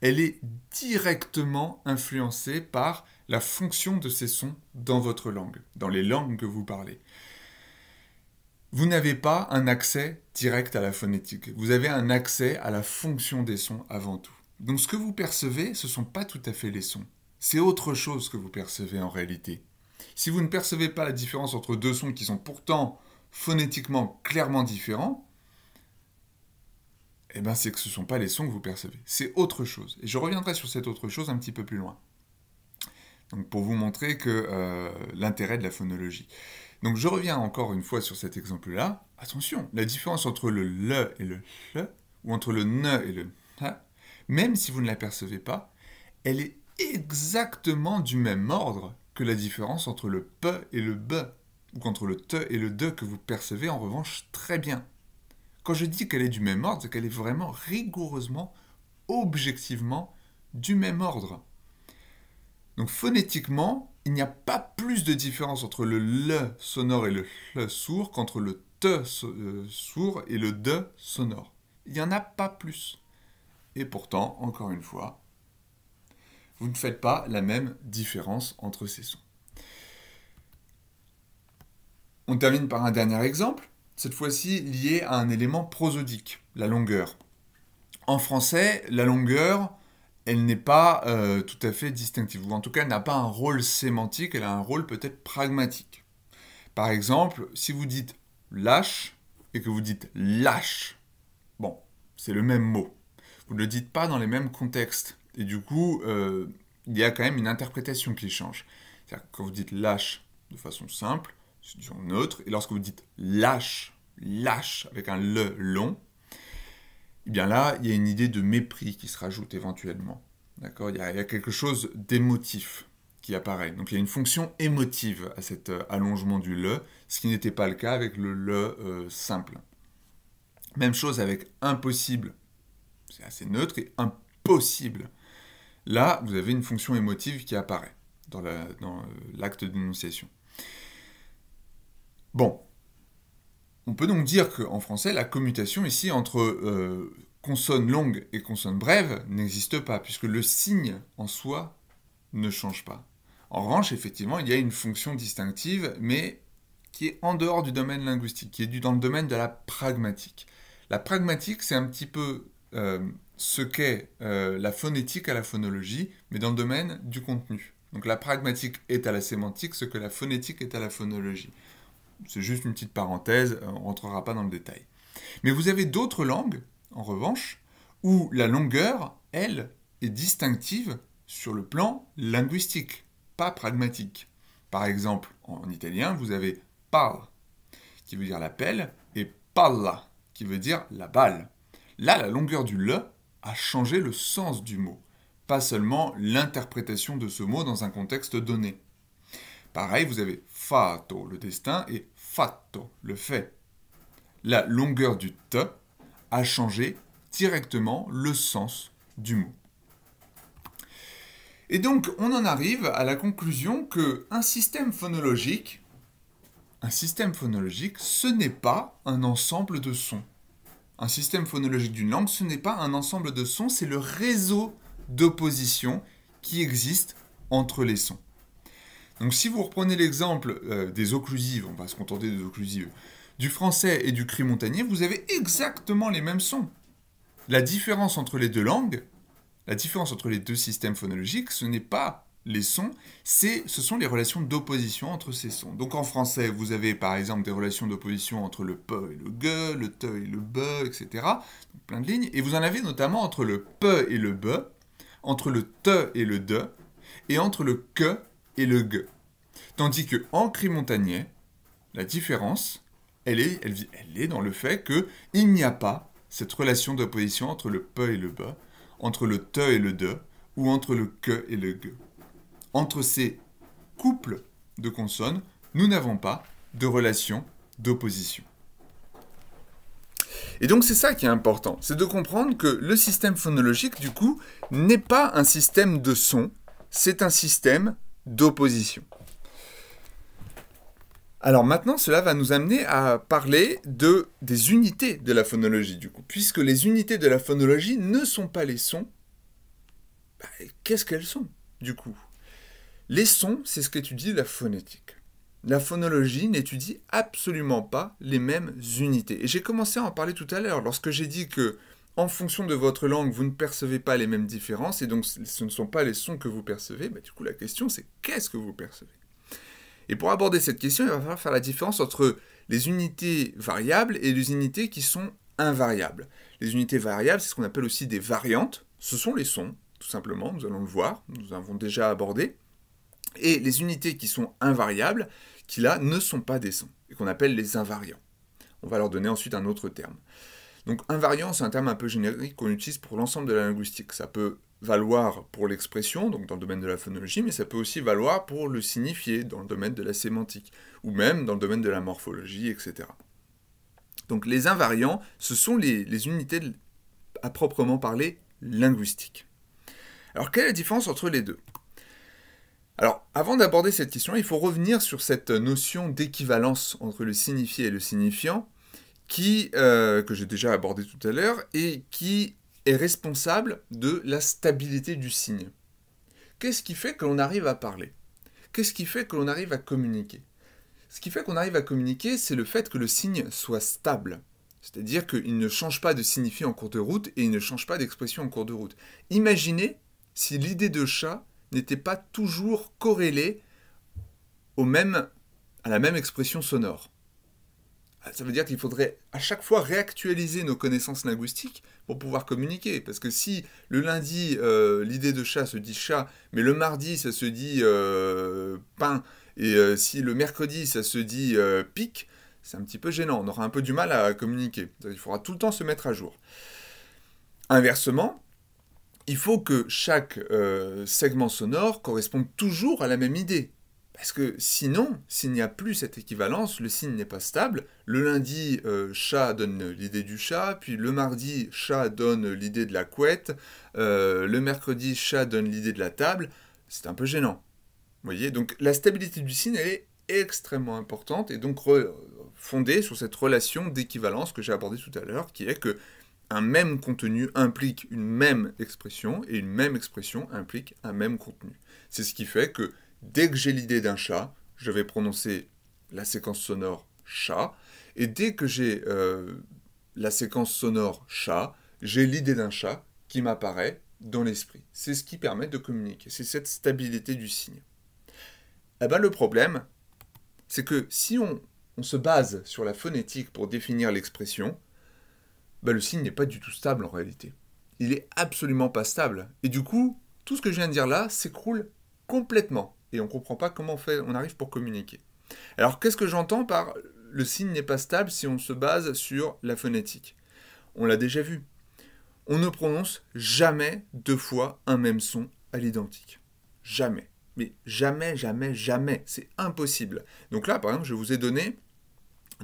S1: elle est directement influencée par la fonction de ces sons dans votre langue, dans les langues que vous parlez vous n'avez pas un accès direct à la phonétique. Vous avez un accès à la fonction des sons avant tout. Donc ce que vous percevez, ce ne sont pas tout à fait les sons. C'est autre chose que vous percevez en réalité. Si vous ne percevez pas la différence entre deux sons qui sont pourtant phonétiquement clairement différents, eh ben c'est que ce ne sont pas les sons que vous percevez. C'est autre chose. Et je reviendrai sur cette autre chose un petit peu plus loin. Donc pour vous montrer que euh, l'intérêt de la phonologie. Donc je reviens encore une fois sur cet exemple-là. Attention, la différence entre le le et le le, ou entre le ne et le ne », même si vous ne la percevez pas, elle est exactement du même ordre que la différence entre le pe et le be, ou entre le te et le de que vous percevez en revanche très bien. Quand je dis qu'elle est du même ordre, c'est qu'elle est vraiment rigoureusement, objectivement, du même ordre. Donc phonétiquement, il n'y a pas plus de différence entre le le sonore et le le sourd qu'entre le T euh, sourd et le de sonore. Il n'y en a pas plus. Et pourtant, encore une fois, vous ne faites pas la même différence entre ces sons. On termine par un dernier exemple, cette fois-ci lié à un élément prosodique, la longueur. En français, la longueur, elle n'est pas euh, tout à fait distinctive, ou en tout cas elle n'a pas un rôle sémantique, elle a un rôle peut-être pragmatique. Par exemple, si vous dites lâche et que vous dites lâche, bon, c'est le même mot. Vous ne le dites pas dans les mêmes contextes. Et du coup, euh, il y a quand même une interprétation qui change. C'est-à-dire que quand vous dites lâche de façon simple, c'est du neutre, et lorsque vous dites lâche, lâche avec un le long, eh bien là, il y a une idée de mépris qui se rajoute éventuellement. D'accord il, y a quelque chose d'émotif qui apparaît. Donc il y a une fonction émotive à cet euh, allongement du le, ce qui n'était pas le cas avec le le euh, simple. Même chose avec impossible. C'est assez neutre et impossible. Là, vous avez une fonction émotive qui apparaît dans euh, l'acte la, d'énonciation. Bon, on peut donc dire qu'en français, la commutation ici entre consonnes euh, consonne longue et consonne brève n'existe pas, puisque le signe en soi ne change pas. En revanche, effectivement, il y a une fonction distinctive, mais qui est en dehors du domaine linguistique, qui est dans le domaine de la pragmatique. La pragmatique, c'est un petit peu euh, ce qu'est euh, la phonétique à la phonologie, mais dans le domaine du contenu. Donc la pragmatique est à la sémantique ce que la phonétique est à la phonologie. C'est juste une petite parenthèse, euh, on ne rentrera pas dans le détail. Mais vous avez d'autres langues, en revanche, où la longueur, elle, est distinctive sur le plan linguistique, pas pragmatique. Par exemple, en italien, vous avez par, qui veut dire la pelle, et palla, qui veut dire la balle. Là, la longueur du le a changé le sens du mot, pas seulement l'interprétation de ce mot dans un contexte donné. Pareil, vous avez fato, le destin, et fatto, le fait. La longueur du T a changé directement le sens du mot. Et donc, on en arrive à la conclusion que un système phonologique, un système phonologique, ce n'est pas un ensemble de sons. Un système phonologique d'une langue, ce n'est pas un ensemble de sons, c'est le réseau d'opposition qui existe entre les sons. Donc si vous reprenez l'exemple euh, des occlusives, on va se contenter des occlusives, du français et du cri vous avez exactement les mêmes sons. La différence entre les deux langues, la différence entre les deux systèmes phonologiques, ce n'est pas les sons, c'est, ce sont les relations d'opposition entre ces sons. Donc en français, vous avez par exemple des relations d'opposition entre le p et le g, le te et le be, etc. plein de lignes. Et vous en avez notamment entre le p et le be, entre le te et le de, et entre le que et le g. Tandis que en cri montagnais, la différence, elle est, elle, elle est dans le fait qu'il n'y a pas cette relation d'opposition entre le pe et le B, entre le te et le de, ou entre le que et le G. Entre ces couples de consonnes, nous n'avons pas de relation d'opposition. Et donc c'est ça qui est important, c'est de comprendre que le système phonologique, du coup, n'est pas un système de son, c'est un système d'opposition. Alors maintenant, cela va nous amener à parler de, des unités de la phonologie, du coup. Puisque les unités de la phonologie ne sont pas les sons, bah, qu'est-ce qu'elles sont, du coup Les sons, c'est ce qu'étudie la phonétique. La phonologie n'étudie absolument pas les mêmes unités. Et j'ai commencé à en parler tout à l'heure, lorsque j'ai dit que en fonction de votre langue, vous ne percevez pas les mêmes différences, et donc ce ne sont pas les sons que vous percevez, bah, du coup la question c'est qu'est-ce que vous percevez Et pour aborder cette question, il va falloir faire la différence entre les unités variables et les unités qui sont invariables. Les unités variables, c'est ce qu'on appelle aussi des variantes, ce sont les sons, tout simplement, nous allons le voir, nous avons déjà abordé, et les unités qui sont invariables, qui là ne sont pas des sons, et qu'on appelle les invariants. On va leur donner ensuite un autre terme. Donc invariant, c'est un terme un peu générique qu'on utilise pour l'ensemble de la linguistique. Ça peut valoir pour l'expression, donc dans le domaine de la phonologie, mais ça peut aussi valoir pour le signifié, dans le domaine de la sémantique, ou même dans le domaine de la morphologie, etc. Donc les invariants, ce sont les, unités à proprement parler linguistiques. Alors quelle est la différence entre les deux alors, avant d'aborder cette question, il faut revenir sur cette notion d'équivalence entre le signifié et le signifiant, qui, euh, que j'ai déjà abordé tout à l'heure, et qui est responsable de la stabilité du signe. Qu'est-ce qui fait que l'on arrive à parler Qu'est-ce qui fait que l'on arrive à communiquer Ce qui fait qu'on arrive à communiquer, c'est le fait que le signe soit stable. C'est-à-dire qu'il ne change pas de signifié en cours de route et il ne change pas d'expression en cours de route. Imaginez si l'idée de chat n'était pas toujours corrélée à la même expression sonore ça veut dire qu'il faudrait à chaque fois réactualiser nos connaissances linguistiques pour pouvoir communiquer. Parce que si le lundi, euh, l'idée de chat se dit chat, mais le mardi, ça se dit euh, pain, et euh, si le mercredi, ça se dit pique, c'est un petit peu gênant. On aura un peu du mal à communiquer. Il faudra tout le temps se mettre à jour. Inversement, il faut que chaque segment sonore corresponde toujours à la même idée. Parce que sinon, s'il n'y a plus cette équivalence, le signe n'est pas stable. Le lundi, euh, chat donne l'idée du chat, puis le mardi, chat donne l'idée de la couette, euh, le mercredi, chat donne l'idée de la table. C'est un peu gênant. Vous voyez, donc la stabilité du signe, elle est extrêmement importante et donc fondée sur cette relation d'équivalence que j'ai abordée tout à l'heure, qui est que un même contenu implique une même expression et une même expression implique un même contenu. C'est ce qui fait que Dès que j'ai l'idée d'un chat, je vais prononcer la séquence sonore chat. Et dès que j'ai euh, la séquence sonore chat, j'ai l'idée d'un chat qui m'apparaît dans l'esprit. C'est ce qui permet de communiquer. C'est cette stabilité du signe. Eh ben, le problème, c'est que si on, se base sur la phonétique pour définir l'expression, ben, le signe n'est pas du tout stable en réalité. Il est absolument pas stable. Et du coup, tout ce que je viens de dire là s'écroule complètement et on ne comprend pas comment on, fait, on arrive pour communiquer. Alors qu'est-ce que j'entends par le signe n'est pas stable si on se base sur la phonétique On l'a déjà vu. On ne prononce jamais deux fois un même son à l'identique. Jamais. Mais jamais, jamais, jamais. C'est impossible. Donc là, par exemple, je vous ai donné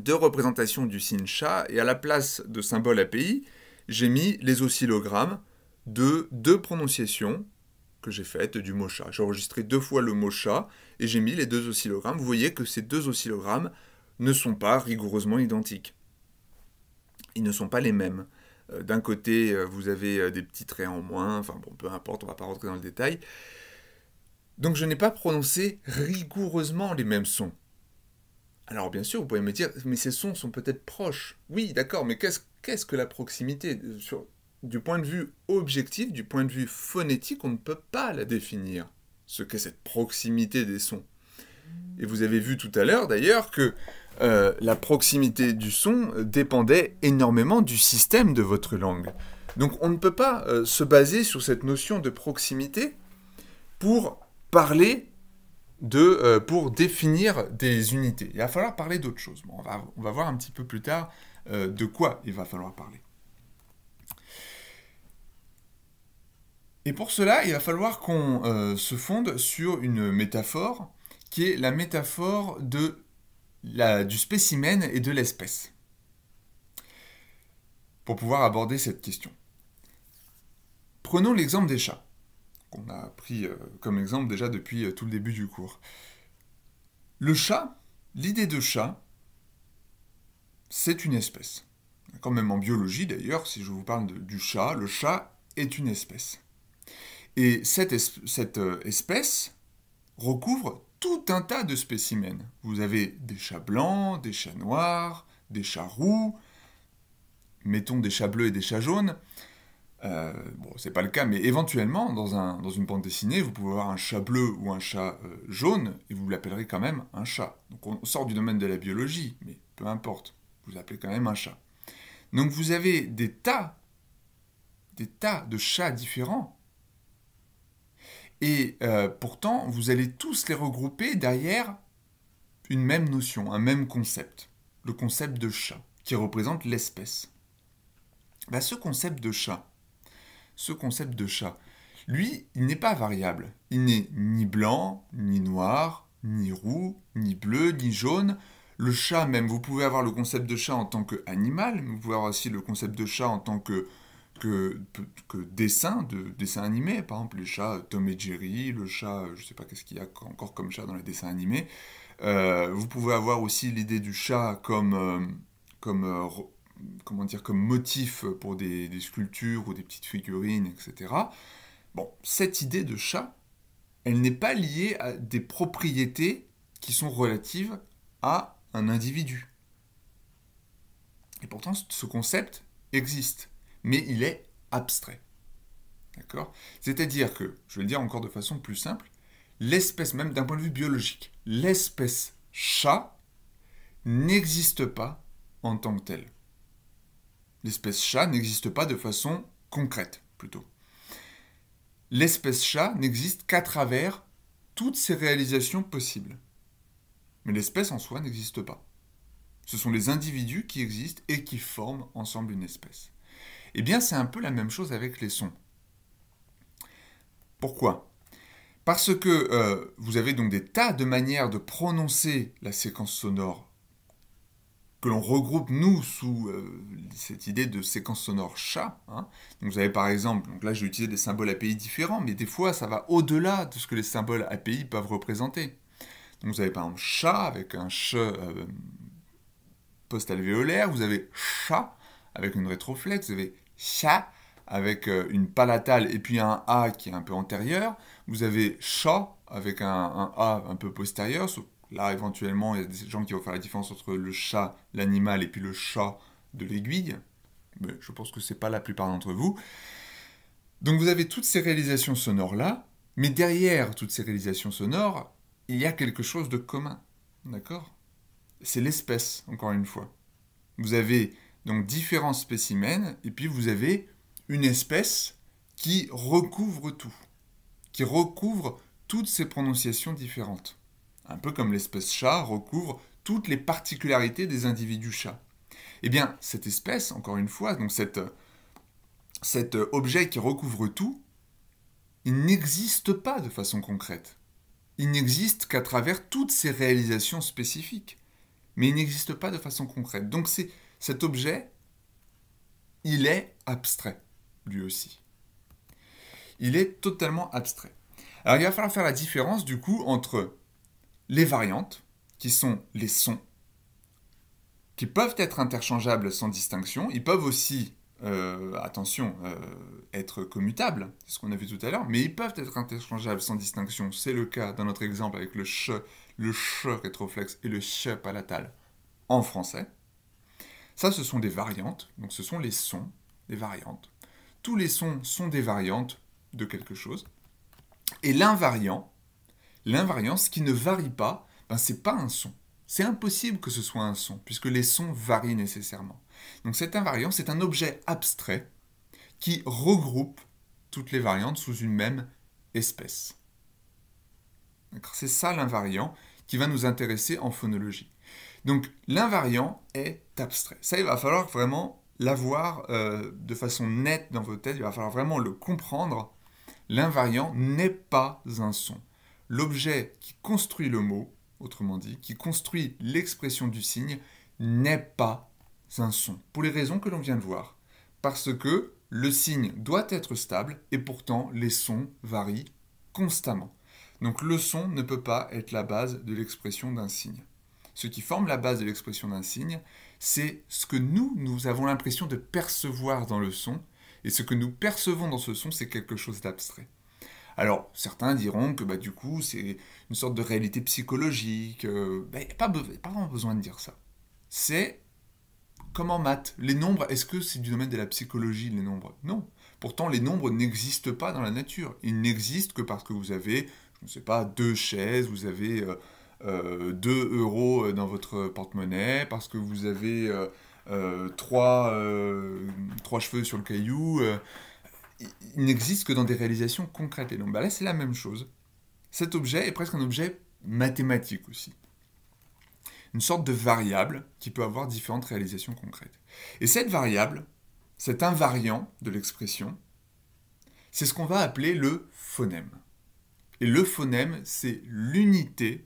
S1: deux représentations du signe chat et à la place de symboles API, j'ai mis les oscillogrammes de deux prononciations que j'ai faite du Mocha. J'ai enregistré deux fois le Mocha et j'ai mis les deux oscillogrammes. Vous voyez que ces deux oscillogrammes ne sont pas rigoureusement identiques. Ils ne sont pas les mêmes. Euh, d'un côté, euh, vous avez euh, des petits traits en moins, enfin bon, peu importe, on va pas rentrer dans le détail. Donc je n'ai pas prononcé rigoureusement les mêmes sons. Alors bien sûr, vous pouvez me dire, mais ces sons sont peut-être proches. Oui, d'accord, mais qu'est-ce que la proximité Sur du point de vue objectif, du point de vue phonétique, on ne peut pas la définir, ce qu'est cette proximité des sons. Et vous avez vu tout à l'heure d'ailleurs que euh, la proximité du son dépendait énormément du système de votre langue. Donc on ne peut pas euh, se baser sur cette notion de proximité pour parler de, euh, pour définir des unités. Il va falloir parler d'autre chose. on, va, voir un petit peu plus tard de quoi il va falloir parler. Et pour cela, il va falloir qu'on euh, se fonde sur une métaphore qui est la métaphore du spécimen et de l'espèce. Pour pouvoir aborder cette question. Prenons l'exemple des chats, qu'on a pris euh, comme exemple déjà depuis euh, tout le début du cours. Le chat, l'idée de chat, c'est une espèce. Quand même en biologie d'ailleurs, si je vous parle du chat, le chat est une espèce. Et cette, euh, espèce recouvre tout un tas de spécimens. Vous avez des chats blancs, des chats noirs, des chats roux, mettons des chats bleus et des chats jaunes. Euh, bon, c'est pas le cas, mais éventuellement, dans, une bande dessinée, vous pouvez avoir un chat bleu ou un chat euh, jaune, et vous l'appellerez quand même un chat. Donc on sort du domaine de la biologie, mais peu importe, vous appelez quand même un chat. Donc vous avez des tas, des tas de chats différents, et euh, pourtant, vous allez tous les regrouper derrière une même notion, un même concept, le concept de chat, qui représente l'espèce. Bah, ce concept de chat, ce concept de chat, lui, il n'est pas variable. Il n'est ni blanc, ni noir, ni roux, ni bleu, ni jaune. Le chat même, vous pouvez avoir le concept de chat en tant qu'animal, mais vous pouvez avoir aussi le concept de chat en tant que que, que dessins, de, dessins animés, par exemple les chats Tom et Jerry, le chat, je sais pas qu'est-ce qu'il y a encore comme chat dans les dessins animés. Euh, vous pouvez avoir aussi l'idée du chat comme, euh, comme, euh, comment dire, comme motif pour des, sculptures ou des petites figurines, etc. Bon, cette idée de chat, elle n'est pas liée à des propriétés qui sont relatives à un individu. Et pourtant, ce concept existe mais il est abstrait. D'accord C'est-à-dire que, je vais le dire encore de façon plus simple, l'espèce, même d'un point de vue biologique, l'espèce chat n'existe pas en tant que telle. L'espèce chat n'existe pas de façon concrète, plutôt. L'espèce chat n'existe qu'à travers toutes ses réalisations possibles. Mais l'espèce en soi n'existe pas. Ce sont les individus qui existent et qui forment ensemble une espèce. Eh bien, c'est un peu la même chose avec les sons. Pourquoi Parce que euh, vous avez donc des tas de manières de prononcer la séquence sonore que l'on regroupe, nous, sous euh, cette idée de séquence sonore chat. Hein. Donc vous avez par exemple, donc là j'ai utilisé des symboles API différents, mais des fois ça va au-delà de ce que les symboles API peuvent représenter. Donc vous avez par exemple chat avec un ch euh, post-alvéolaire, vous avez chat avec une rétroflexe, vous avez cha avec euh, une palatale et puis un a qui est un peu antérieur. Vous avez cha avec un, a un peu postérieur. Là, éventuellement, il y a des gens qui vont faire la différence entre le chat, l'animal, et puis le chat de l'aiguille. Mais je pense que ce n'est pas la plupart d'entre vous. Donc vous avez toutes ces réalisations sonores-là, mais derrière toutes ces réalisations sonores, il y a quelque chose de commun. D'accord C'est l'espèce, encore une fois. Vous avez donc différents spécimens, et puis vous avez une espèce qui recouvre tout, qui recouvre toutes ces prononciations différentes. Un peu comme l'espèce chat recouvre toutes les particularités des individus chats. Eh bien, cette espèce, encore une fois, donc cette, cet objet qui recouvre tout, il n'existe pas de façon concrète. Il n'existe qu'à travers toutes ces réalisations spécifiques. Mais il n'existe pas de façon concrète. Donc c'est cet objet, il est abstrait, lui aussi. Il est totalement abstrait. Alors il va falloir faire la différence du coup entre les variantes, qui sont les sons, qui peuvent être interchangeables sans distinction, ils peuvent aussi, euh, attention, euh, être commutables, c'est ce qu'on a vu tout à l'heure, mais ils peuvent être interchangeables sans distinction, c'est le cas dans notre exemple avec le ch, le ch rétroflexe et le ch palatal en français. Ça, ce sont des variantes, donc ce sont les sons, des variantes. Tous les sons sont des variantes de quelque chose. Et l'invariant, l'invariant, ce qui ne varie pas, ben, ce n'est pas un son. C'est impossible que ce soit un son, puisque les sons varient nécessairement. Donc cet invariant, c'est un objet abstrait qui regroupe toutes les variantes sous une même espèce. C'est ça l'invariant qui va nous intéresser en phonologie. Donc l'invariant est abstrait. Ça, il va falloir vraiment l'avoir euh, de façon nette dans votre tête, il va falloir vraiment le comprendre. L'invariant n'est pas un son. L'objet qui construit le mot, autrement dit, qui construit l'expression du signe, n'est pas un son, pour les raisons que l'on vient de voir. Parce que le signe doit être stable et pourtant les sons varient constamment. Donc le son ne peut pas être la base de l'expression d'un signe ce qui forme la base de l'expression d'un signe, c'est ce que nous, nous avons l'impression de percevoir dans le son, et ce que nous percevons dans ce son, c'est quelque chose d'abstrait. Alors, certains diront que bah, du coup, c'est une sorte de réalité psychologique. Euh, bah, pas, pas vraiment besoin de dire ça. C'est comme en maths. Les nombres, est-ce que c'est du domaine de la psychologie, les nombres Non. Pourtant, les nombres n'existent pas dans la nature. Ils n'existent que parce que vous avez, je ne sais pas, deux chaises, vous avez euh, 2 euh, euros euh, dans votre porte-monnaie, parce que vous avez euh, 3, euh, cheveux sur le caillou, il n'existe que dans des réalisations concrètes. Et donc bah là, c'est la même chose. Cet objet est presque un objet mathématique aussi. Une sorte de variable qui peut avoir différentes réalisations concrètes. Et cette variable, cet invariant de l'expression, c'est ce qu'on va appeler le phonème. Et le phonème, c'est l'unité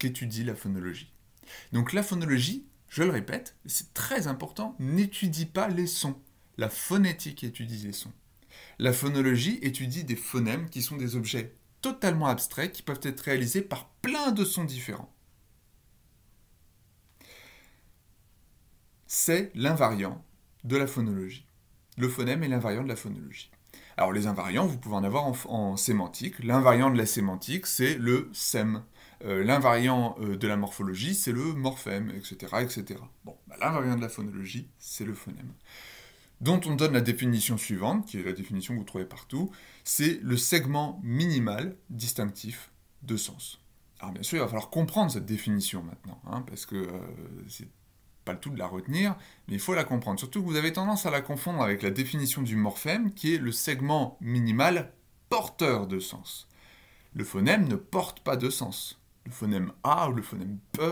S1: qu'étudie la phonologie. Donc la phonologie, je le répète, c'est très important, n'étudie pas les sons. La phonétique étudie les sons. La phonologie étudie des phonèmes qui sont des objets totalement abstraits qui peuvent être réalisés par plein de sons différents. C'est l'invariant de la phonologie. Le phonème est l'invariant de la phonologie. Alors les invariants, vous pouvez en avoir en, en sémantique. L'invariant de la sémantique, c'est le SEM. Euh, l'invariant euh, de la morphologie, c'est le morphème, etc. etc. Bon, bah, l'invariant de la phonologie, c'est le phonème. Dont on donne la définition suivante, qui est la définition que vous trouvez partout, c'est le segment minimal distinctif de sens. Alors bien sûr, il va falloir comprendre cette définition maintenant, hein, parce que euh, c'est pas le tout de la retenir, mais il faut la comprendre. Surtout que vous avez tendance à la confondre avec la définition du morphème, qui est le segment minimal porteur de sens. Le phonème ne porte pas de sens le phonème A ou le phonème P.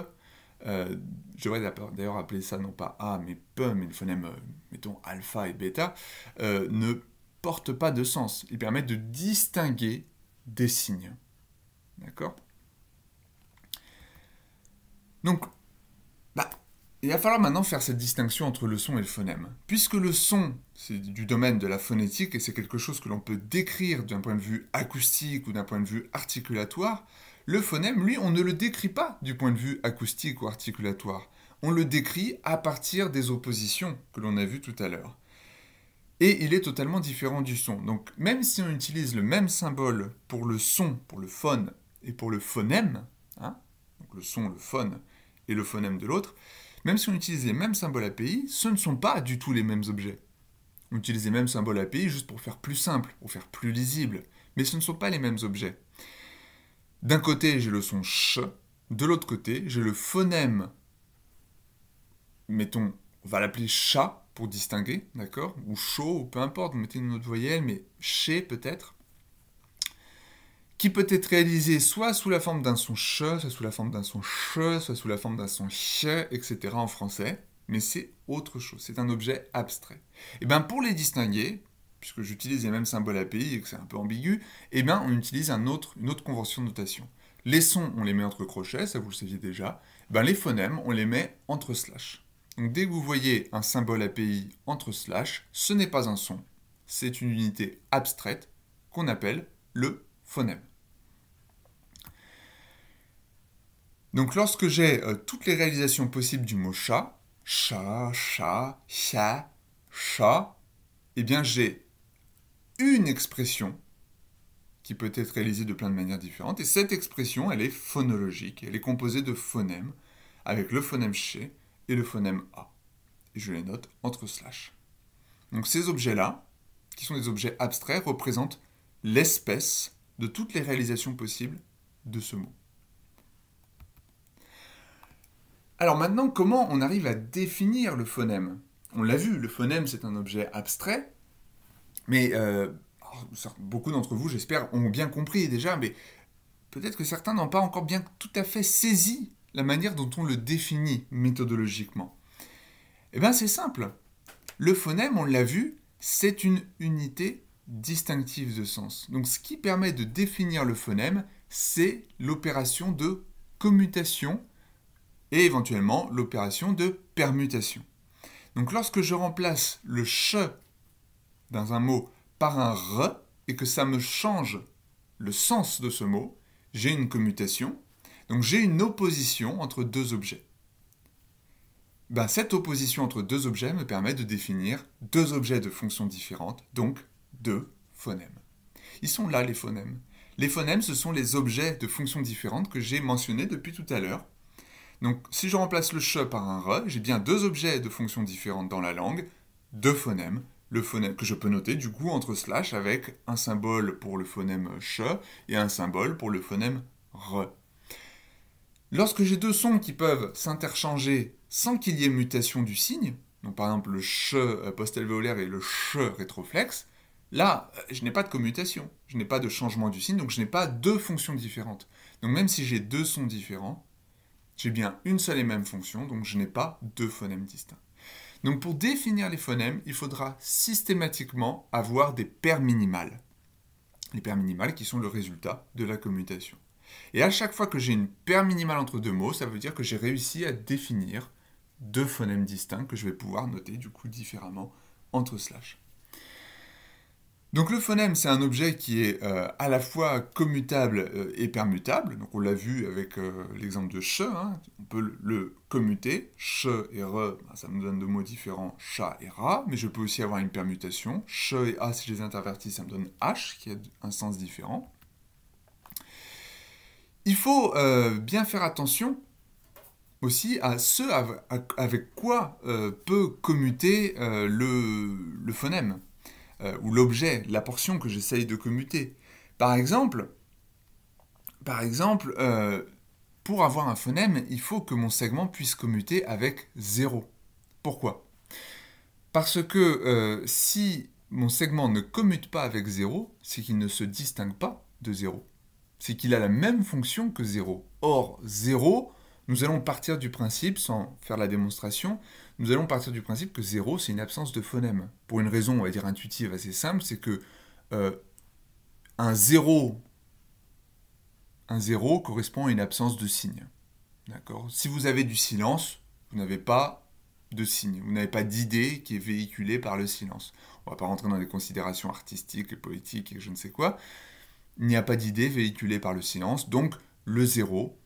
S1: Euh, je d'ailleurs appeler ça non pas A mais P, mais le phonème, euh, mettons, alpha et bêta, euh, ne porte pas de sens. Ils permettent de distinguer des signes. D'accord Donc, bah, il va falloir maintenant faire cette distinction entre le son et le phonème. Puisque le son, c'est du domaine de la phonétique et c'est quelque chose que l'on peut décrire d'un point de vue acoustique ou d'un point de vue articulatoire, le phonème, lui, on ne le décrit pas du point de vue acoustique ou articulatoire. On le décrit à partir des oppositions que l'on a vues tout à l'heure. Et il est totalement différent du son. Donc même si on utilise le même symbole pour le son, pour le phone et pour le phonème, hein, donc le son, le phone et le phonème de l'autre, même si on utilise les mêmes symboles API, ce ne sont pas du tout les mêmes objets. On utilise les mêmes symboles API juste pour faire plus simple, pour faire plus lisible, mais ce ne sont pas les mêmes objets. D'un côté, j'ai le son ch, de l'autre côté, j'ai le phonème. Mettons, on va l'appeler chat pour distinguer, d'accord Ou chaud, ou peu importe, vous mettez une autre voyelle, mais ché peut-être. Qui peut être réalisé soit sous la forme d'un son ch, soit sous la forme d'un son ch, soit sous la forme d'un son ch, etc. en français, mais c'est autre chose, c'est un objet abstrait. Et eh bien pour les distinguer, puisque j'utilise les mêmes symboles API et que c'est un peu ambigu, eh bien on utilise un autre, une autre convention de notation. Les sons, on les met entre crochets, ça vous le saviez déjà. Eh ben, les phonèmes, on les met entre slash. Donc dès que vous voyez un symbole API entre slash, ce n'est pas un son, c'est une unité abstraite qu'on appelle le phonème. Donc lorsque j'ai euh, toutes les réalisations possibles du mot chat, chat, chat, chat, chat, eh bien j'ai une expression qui peut être réalisée de plein de manières différentes. Et cette expression, elle est phonologique. Elle est composée de phonèmes, avec le phonème chez et le phonème a. Et je les note entre slash. Donc ces objets-là, qui sont des objets abstraits, représentent l'espèce de toutes les réalisations possibles de ce mot. Alors maintenant, comment on arrive à définir le phonème On l'a vu, le phonème c'est un objet abstrait mais euh, beaucoup d'entre vous, j'espère, ont bien compris déjà, mais peut-être que certains n'ont pas encore bien tout à fait saisi la manière dont on le définit méthodologiquement. Eh bien, c'est simple. Le phonème, on l'a vu, c'est une unité distinctive de sens. Donc, ce qui permet de définir le phonème, c'est l'opération de commutation et éventuellement l'opération de permutation. Donc, lorsque je remplace le ch dans un mot par un re et que ça me change le sens de ce mot, j'ai une commutation, donc j'ai une opposition entre deux objets. Ben, cette opposition entre deux objets me permet de définir deux objets de fonctions différentes, donc deux phonèmes. Ils sont là les phonèmes. Les phonèmes, ce sont les objets de fonctions différentes que j'ai mentionnés depuis tout à l'heure. Donc si je remplace le ch par un re, j'ai bien deux objets de fonctions différentes dans la langue, deux phonèmes, le phonème que je peux noter du coup entre slash avec un symbole pour le phonème ch et un symbole pour le phonème re. Lorsque j'ai deux sons qui peuvent s'interchanger sans qu'il y ait mutation du signe, donc par exemple le ch postalvéolaire et le ch rétroflexe, là je n'ai pas de commutation, je n'ai pas de changement du signe, donc je n'ai pas deux fonctions différentes. Donc même si j'ai deux sons différents, j'ai bien une seule et même fonction, donc je n'ai pas deux phonèmes distincts. Donc pour définir les phonèmes, il faudra systématiquement avoir des paires minimales. Les paires minimales qui sont le résultat de la commutation. Et à chaque fois que j'ai une paire minimale entre deux mots, ça veut dire que j'ai réussi à définir deux phonèmes distincts que je vais pouvoir noter du coup différemment entre slash. Donc le phonème, c'est un objet qui est euh, à la fois commutable euh, et permutable. Donc on l'a vu avec euh, l'exemple de ch, hein. on peut le, commuter. Ch et re, ben, ça me donne deux mots différents, chat et ra », mais je peux aussi avoir une permutation. Ch et a, si je les intervertis, ça me donne h, qui a un sens différent. Il faut bien faire attention aussi à ce avec quoi peut commuter le phonème. Euh, ou l'objet, la portion que j'essaye de commuter. Par exemple, par exemple euh, pour avoir un phonème, il faut que mon segment puisse commuter avec 0. Pourquoi Parce que euh, si mon segment ne commute pas avec 0, c'est qu'il ne se distingue pas de 0. C'est qu'il a la même fonction que 0. Or, 0, nous allons partir du principe, sans faire la démonstration, nous allons partir du principe que zéro, c'est une absence de phonème. Pour une raison, on va dire intuitive assez simple, c'est que euh, un 0 un correspond à une absence de signe. D'accord Si vous avez du silence, vous n'avez pas de signe, vous n'avez pas d'idée qui est véhiculée par le silence. On ne va pas rentrer dans des considérations artistiques et poétiques et je ne sais quoi. Il n'y a pas d'idée véhiculée par le silence, donc le zéro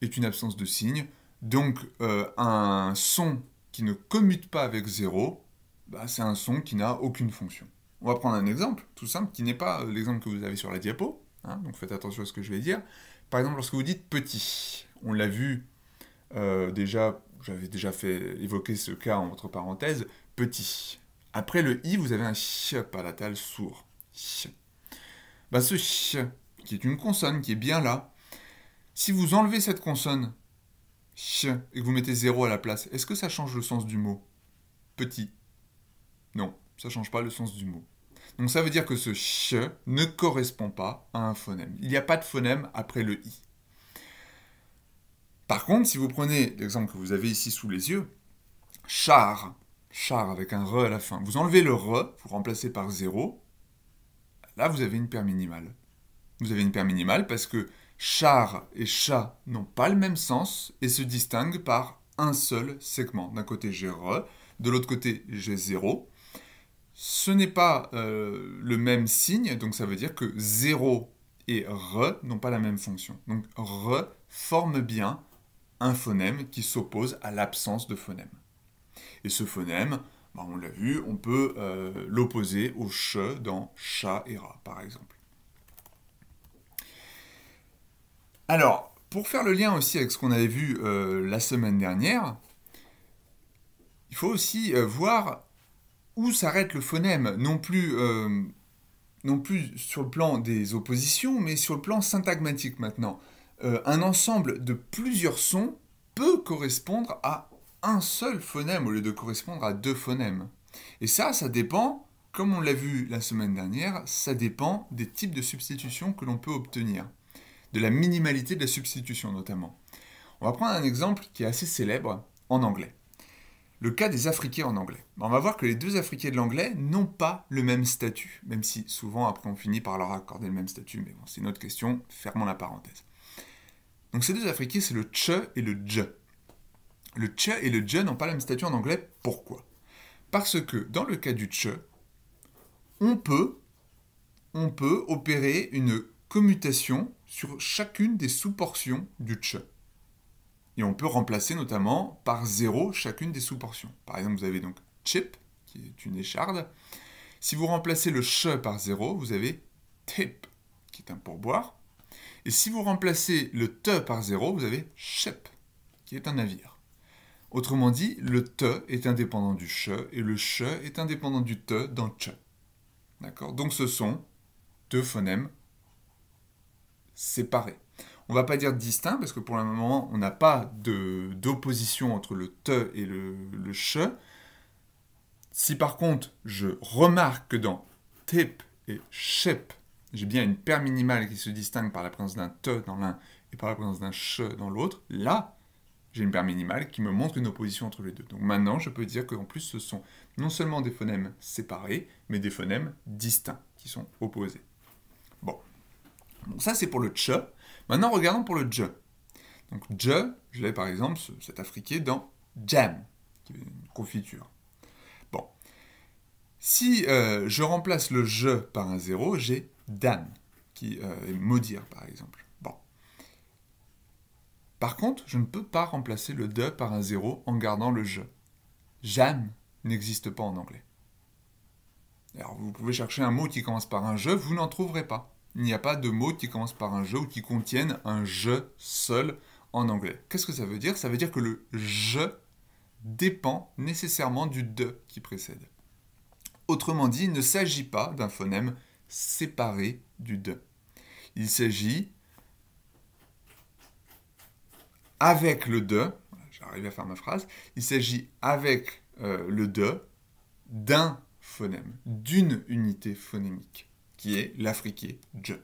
S1: est une absence de signe. Donc euh, un son qui ne commute pas avec 0, bah, c'est un son qui n'a aucune fonction. On va prendre un exemple, tout simple, qui n'est pas euh, l'exemple que vous avez sur la diapo, hein, donc faites attention à ce que je vais dire. Par exemple, lorsque vous dites petit, on l'a vu euh, déjà, j'avais déjà fait évoquer ce cas entre parenthèses, petit. Après le i, vous avez un ch palatal sourd. Ch. Bah, ce ch, qui est une consonne, qui est bien là, si vous enlevez cette consonne et que vous mettez 0 à la place, est-ce que ça change le sens du mot Petit. Non, ça ne change pas le sens du mot. Donc ça veut dire que ce ch ne correspond pas à un phonème. Il n'y a pas de phonème après le i. Par contre, si vous prenez l'exemple que vous avez ici sous les yeux, char, char avec un re à la fin, vous enlevez le re, vous remplacez par 0, là vous avez une paire minimale. Vous avez une paire minimale parce que Char et chat n'ont pas le même sens et se distinguent par un seul segment. D'un côté, j'ai re, de l'autre côté, j'ai 0. Ce n'est pas euh, le même signe, donc ça veut dire que 0 et re n'ont pas la même fonction. Donc re forme bien un phonème qui s'oppose à l'absence de phonème. Et ce phonème, bah, on l'a vu, on peut euh, l'opposer au ch dans chat et rat, par exemple. Alors, pour faire le lien aussi avec ce qu'on avait vu euh, la semaine dernière, il faut aussi euh, voir où s'arrête le phonème, non plus, euh, non plus sur le plan des oppositions, mais sur le plan syntagmatique maintenant. un ensemble de plusieurs sons peut correspondre à un seul phonème au lieu de correspondre à deux phonèmes. Et ça, ça dépend, comme on l'a vu la semaine dernière, ça dépend des types de substitutions que l'on peut obtenir de la minimalité de la substitution notamment. On va prendre un exemple qui est assez célèbre en anglais. Le cas des Africains en anglais. On va voir que les deux Africains de l'anglais n'ont pas le même statut, même si souvent après on finit par leur accorder le même statut, mais bon, c'est une autre question, fermons la parenthèse. Donc ces deux Africains, c'est le tche et le j. Le tche et le J n'ont pas le même statut en anglais, pourquoi Parce que dans le cas du tche, on peut, on peut opérer une commutation sur chacune des sous-portions du tch. Et on peut remplacer notamment par zéro chacune des sous-portions. Par exemple, vous avez donc chip, qui est une écharde. Si vous remplacez le ch par 0, vous avez tip, qui est un pourboire. Et si vous remplacez le te par 0, vous avez ship, qui est un navire. Autrement dit, le te est indépendant du ch et le ch est indépendant du te dans tch. D'accord Donc ce sont deux phonèmes séparés. On va pas dire distinct parce que pour le moment, on n'a pas d'opposition entre le te et le, ch. che. Si par contre, je remarque que dans tip et chep, j'ai bien une paire minimale qui se distingue par la présence d'un te dans l'un et par la présence d'un che dans l'autre, là, j'ai une paire minimale qui me montre une opposition entre les deux. Donc maintenant, je peux dire qu'en plus, ce sont non seulement des phonèmes séparés, mais des phonèmes distincts qui sont opposés. Donc ça, c'est pour le tch. Maintenant, regardons pour le je. Donc je je l'ai par exemple, cet africain, dans jam, qui est une confiture. Bon. Si euh, je remplace le je par un zéro, j'ai dan, qui euh, est maudire, par exemple. Bon. Par contre, je ne peux pas remplacer le de par un zéro en gardant le je. Jam n'existe pas en anglais. Alors vous pouvez chercher un mot qui commence par un je, vous n'en trouverez pas il n'y a pas de mot qui commence par un je ou qui contienne un je seul en anglais. Qu'est-ce que ça veut dire Ça veut dire que le je dépend nécessairement du de qui précède. Autrement dit, il ne s'agit pas d'un phonème séparé du de. Il s'agit avec le de, j'arrive à faire ma phrase, il s'agit avec euh, le de d'un phonème, d'une unité phonémique qui est l'afriqué je.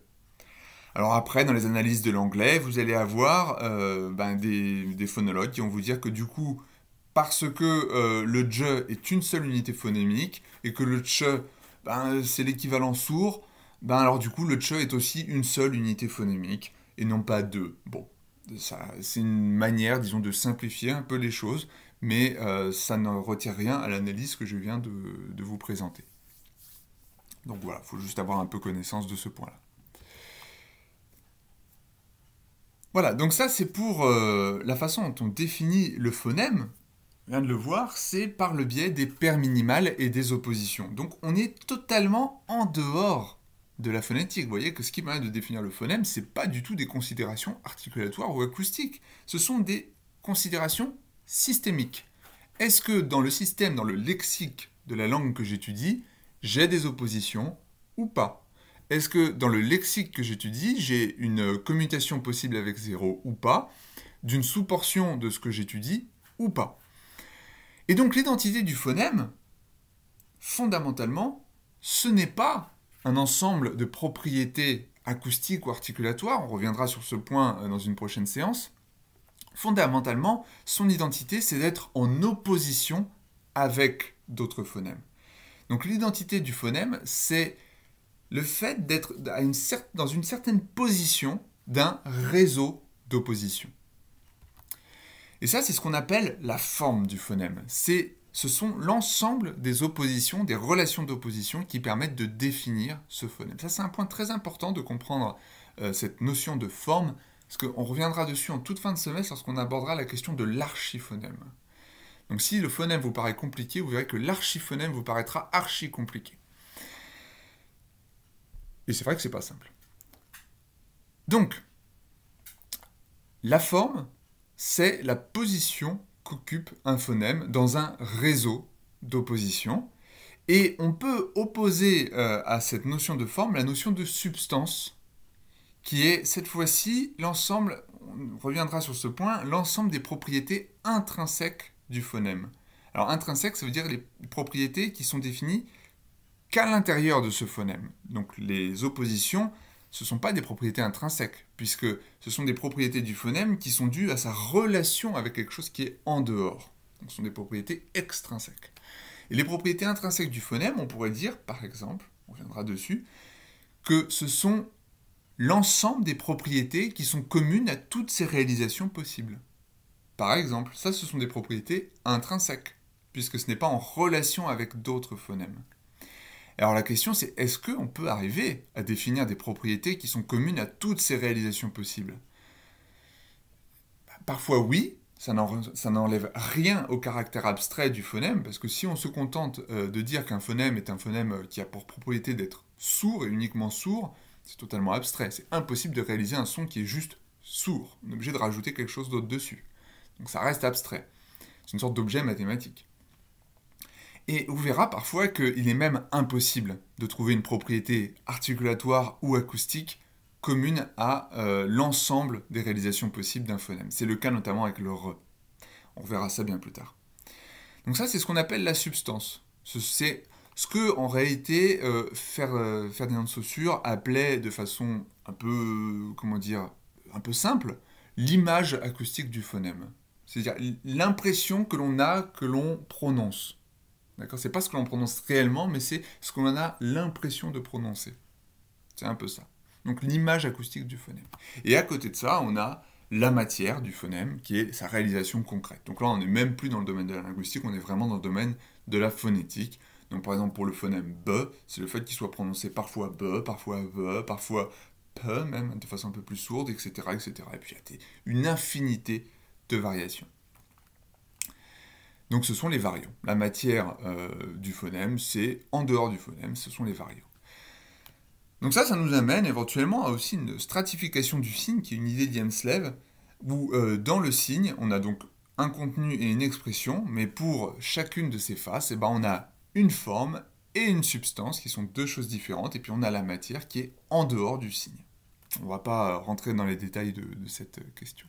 S1: Alors après, dans les analyses de l'anglais, vous allez avoir euh, ben, des, phonologues qui vont vous dire que du coup, parce que euh, le je est une seule unité phonémique et que le tche, ben, c'est l'équivalent sourd, ben alors du coup, le tche est aussi une seule unité phonémique et non pas deux. Bon, ça, c'est une manière, disons, de simplifier un peu les choses, mais euh, ça ne retire rien à l'analyse que je viens de vous présenter. Donc voilà, il faut juste avoir un peu connaissance de ce point-là. Voilà, donc ça c'est pour euh, la façon dont on définit le phonème, on de le voir, c'est par le biais des paires minimales et des oppositions. Donc on est totalement en dehors de la phonétique. Vous voyez que ce qui permet de définir le phonème, ce n'est pas du tout des considérations articulatoires ou acoustiques. Ce sont des considérations systémiques. Est-ce que dans le système, dans le lexique de la langue que j'étudie, j'ai des oppositions ou pas Est-ce que dans le lexique que j'étudie, j'ai une commutation possible avec zéro ou pas D'une sous-portion de ce que j'étudie ou pas Et donc l'identité du phonème, fondamentalement, ce n'est pas un ensemble de propriétés acoustiques ou articulatoires, on reviendra sur ce point euh, dans une prochaine séance, fondamentalement, son identité, c'est d'être en opposition avec d'autres phonèmes. Donc l'identité du phonème, c'est le fait d'être dans une certaine position d'un réseau d'opposition. Et ça, c'est ce qu'on appelle la forme du phonème. ce sont l'ensemble des oppositions, des relations d'opposition qui permettent de définir ce phonème. Ça, c'est un point très important de comprendre euh, cette notion de forme, parce qu'on reviendra dessus en toute fin de semestre lorsqu'on abordera la question de l'archiphonème. Donc si le phonème vous paraît compliqué, vous verrez que l'archiphonème vous paraîtra archi compliqué. Et c'est vrai que c'est pas simple. Donc, la forme, c'est la position qu'occupe un phonème dans un réseau d'opposition. Et on peut opposer euh, à cette notion de forme la notion de substance, qui est cette fois-ci l'ensemble, on reviendra sur ce point, l'ensemble des propriétés intrinsèques du phonème. Alors intrinsèque, ça veut dire les propriétés qui sont définies qu'à l'intérieur de ce phonème. Donc les oppositions, ce ne sont pas des propriétés intrinsèques, puisque ce sont des propriétés du phonème qui sont dues à sa relation avec quelque chose qui est en dehors. ce sont des propriétés extrinsèques. Et les propriétés intrinsèques du phonème, on pourrait dire, par exemple, on viendra dessus, que ce sont l'ensemble des propriétés qui sont communes à toutes ces réalisations possibles. Par exemple, ça ce sont des propriétés intrinsèques, puisque ce n'est pas en relation avec d'autres phonèmes. Alors la question c'est est-ce qu'on peut arriver à définir des propriétés qui sont communes à toutes ces réalisations possibles bah, Parfois oui, ça n'enlève rien au caractère abstrait du phonème, parce que si on se contente euh, de dire qu'un phonème est un phonème euh, qui a pour propriété d'être sourd et uniquement sourd, c'est totalement abstrait, c'est impossible de réaliser un son qui est juste sourd, on est obligé de rajouter quelque chose d'autre dessus. Donc ça reste abstrait. C'est une sorte d'objet mathématique. Et on verra parfois qu'il est même impossible de trouver une propriété articulatoire ou acoustique commune à euh, l'ensemble des réalisations possibles d'un phonème. C'est le cas notamment avec le re. On verra ça bien plus tard. Donc ça, c'est ce qu'on appelle la substance. C'est ce que, en réalité, euh, euh, Ferdinand de Saussure appelait de façon un peu, comment dire, un peu simple, l'image acoustique du phonème. C'est-à-dire l'impression que l'on a que l'on prononce. D'accord C'est pas ce que l'on prononce réellement, mais c'est ce qu'on en a l'impression de prononcer. C'est un peu ça. Donc l'image acoustique du phonème. Et à côté de ça, on a la matière du phonème, qui est sa réalisation concrète. Donc là, on n'est même plus dans le domaine de la linguistique, on est vraiment dans le domaine de la phonétique. Donc par exemple, pour le phonème B, c'est le fait qu'il soit prononcé parfois B, parfois V, parfois P, même de façon un peu plus sourde, etc. etc. Et puis il y a une infinité de variation. Donc ce sont les variants. La matière euh, du phonème, c'est en dehors du phonème, ce sont les variants. Donc ça, ça nous amène éventuellement à aussi une stratification du signe, qui est une idée d'Yenslev, où euh, dans le signe, on a donc un contenu et une expression, mais pour chacune de ces faces, eh ben, on a une forme et une substance, qui sont deux choses différentes, et puis on a la matière qui est en dehors du signe. On ne va pas rentrer dans les détails de cette question.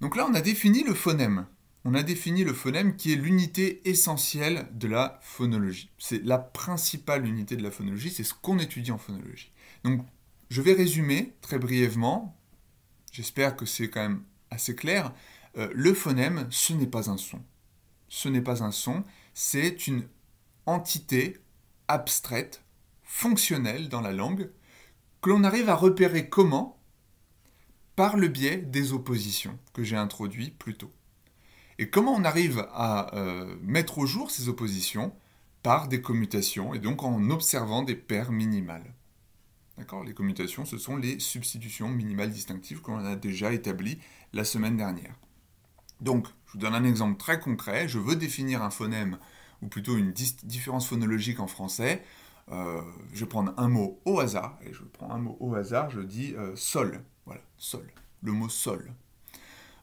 S1: Donc là, on a défini le phonème. On a défini le phonème qui est l'unité essentielle de la phonologie. C'est la principale unité de la phonologie, c'est ce qu'on étudie en phonologie. Donc, je vais résumer très brièvement, j'espère que c'est quand même assez clair. Euh, le phonème, ce n'est pas un son. Ce n'est pas un son, c'est une entité abstraite, fonctionnelle dans la langue, que l'on arrive à repérer comment par le biais des oppositions que j'ai introduites plus tôt. Et comment on arrive à euh, mettre au jour ces oppositions Par des commutations, et donc en observant des paires minimales. D'accord Les commutations, ce sont les substitutions minimales distinctives qu'on a déjà établies la semaine dernière. Donc, je vous donne un exemple très concret. Je veux définir un phonème, ou plutôt une différence phonologique en français. Euh, je vais prendre un mot au hasard, et je prends un mot au hasard, je dis euh, sol. Voilà, sol. Le mot sol.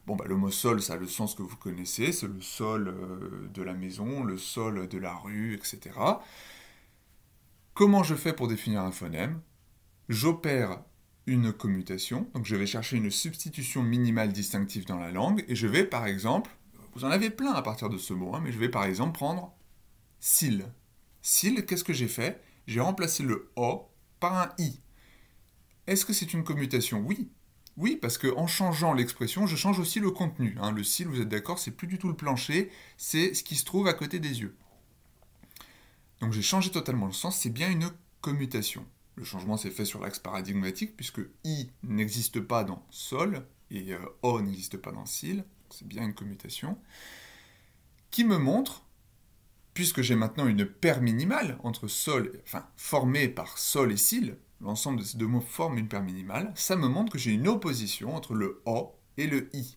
S1: Bon, bah, le mot sol, ça a le sens que vous connaissez, c'est le sol euh, de la maison, le sol de la rue, etc. Comment je fais pour définir un phonème J'opère une commutation, donc je vais chercher une substitution minimale distinctive dans la langue, et je vais par exemple, vous en avez plein à partir de ce mot, hein, mais je vais par exemple prendre sil. Sil, qu'est-ce que j'ai fait J'ai remplacé le O par un I. Est-ce que c'est une commutation Oui, oui, parce que en changeant l'expression, je change aussi le contenu. Hein. le cil, vous êtes d'accord, c'est plus du tout le plancher, c'est ce qui se trouve à côté des yeux. Donc j'ai changé totalement le sens, c'est bien une commutation. Le changement s'est fait sur l'axe paradigmatique, puisque i n'existe pas dans sol, et euh, o n'existe pas dans cil, c'est bien une commutation, qui me montre, puisque j'ai maintenant une paire minimale entre sol, enfin formée par sol et cil, l'ensemble de ces deux mots forme une paire minimale, ça me montre que j'ai une opposition entre le O et le I.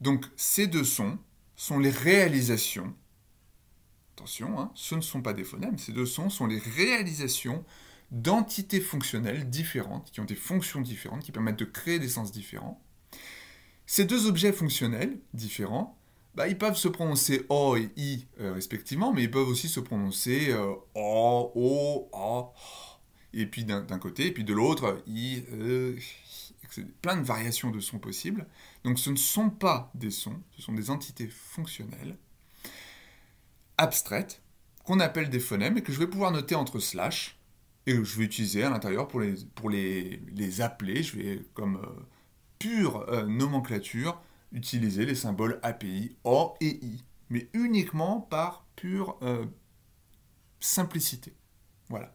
S1: Donc ces deux sons sont les réalisations. Attention, hein, ce ne sont pas des phonèmes, ces deux sons sont les réalisations d'entités fonctionnelles différentes, qui ont des fonctions différentes, qui permettent de créer des sens différents. Ces deux objets fonctionnels différents, bah, ils peuvent se prononcer O et I euh, respectivement, mais ils peuvent aussi se prononcer euh, O, O, A et puis d'un côté, et puis de l'autre, il, e, plein de variations de sons possibles. Donc ce ne sont pas des sons, ce sont des entités fonctionnelles abstraites qu'on appelle des phonèmes et que je vais pouvoir noter entre slash et que je vais utiliser à l'intérieur pour, les, pour les, appeler. Je vais, comme euh, pure euh, nomenclature, utiliser les symboles API, O et I, mais uniquement par pure euh, simplicité. Voilà.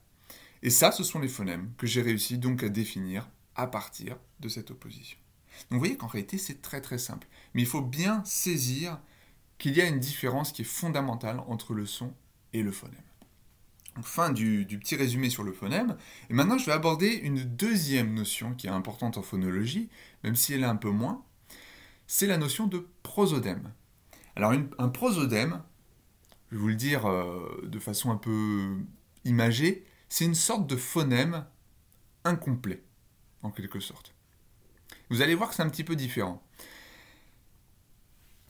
S1: Et ça, ce sont les phonèmes que j'ai réussi donc à définir à partir de cette opposition. Donc vous voyez qu'en réalité, c'est très très simple. Mais il faut bien saisir qu'il y a une différence qui est fondamentale entre le son et le phonème. fin du, petit résumé sur le phonème. Et maintenant, je vais aborder une deuxième notion qui est importante en phonologie, même si elle est un peu moins. C'est la notion de prosodème. Alors, un prosodème, je vais vous le dire euh, de façon un peu imagée, c'est une sorte de phonème incomplet, en quelque sorte. Vous allez voir que c'est un petit peu différent.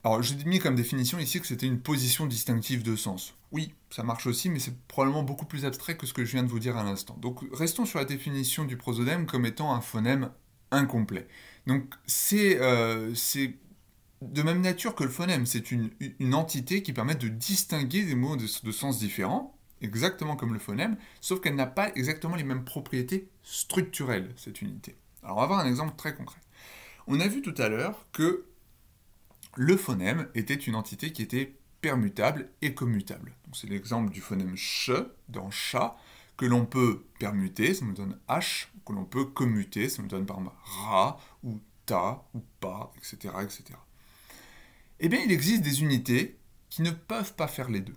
S1: Alors, j'ai mis comme définition ici que c'était une position distinctive de sens. Oui, ça marche aussi, mais c'est probablement beaucoup plus abstrait que ce que je viens de vous dire à l'instant. Donc, restons sur la définition du prosodème comme étant un phonème incomplet. Donc, c'est euh, de même nature que le phonème. C'est une, entité qui permet de distinguer des mots de sens différents exactement comme le phonème, sauf qu'elle n'a pas exactement les mêmes propriétés structurelles, cette unité. Alors on va voir un exemple très concret. On a vu tout à l'heure que le phonème était une entité qui était permutable et commutable. C'est l'exemple du phonème ch dans chat que l'on peut permuter, ça nous donne h, que l'on peut commuter, ça nous donne par exemple ra ou ta ou pas, etc., etc. Eh bien, il existe des unités qui ne peuvent pas faire les deux.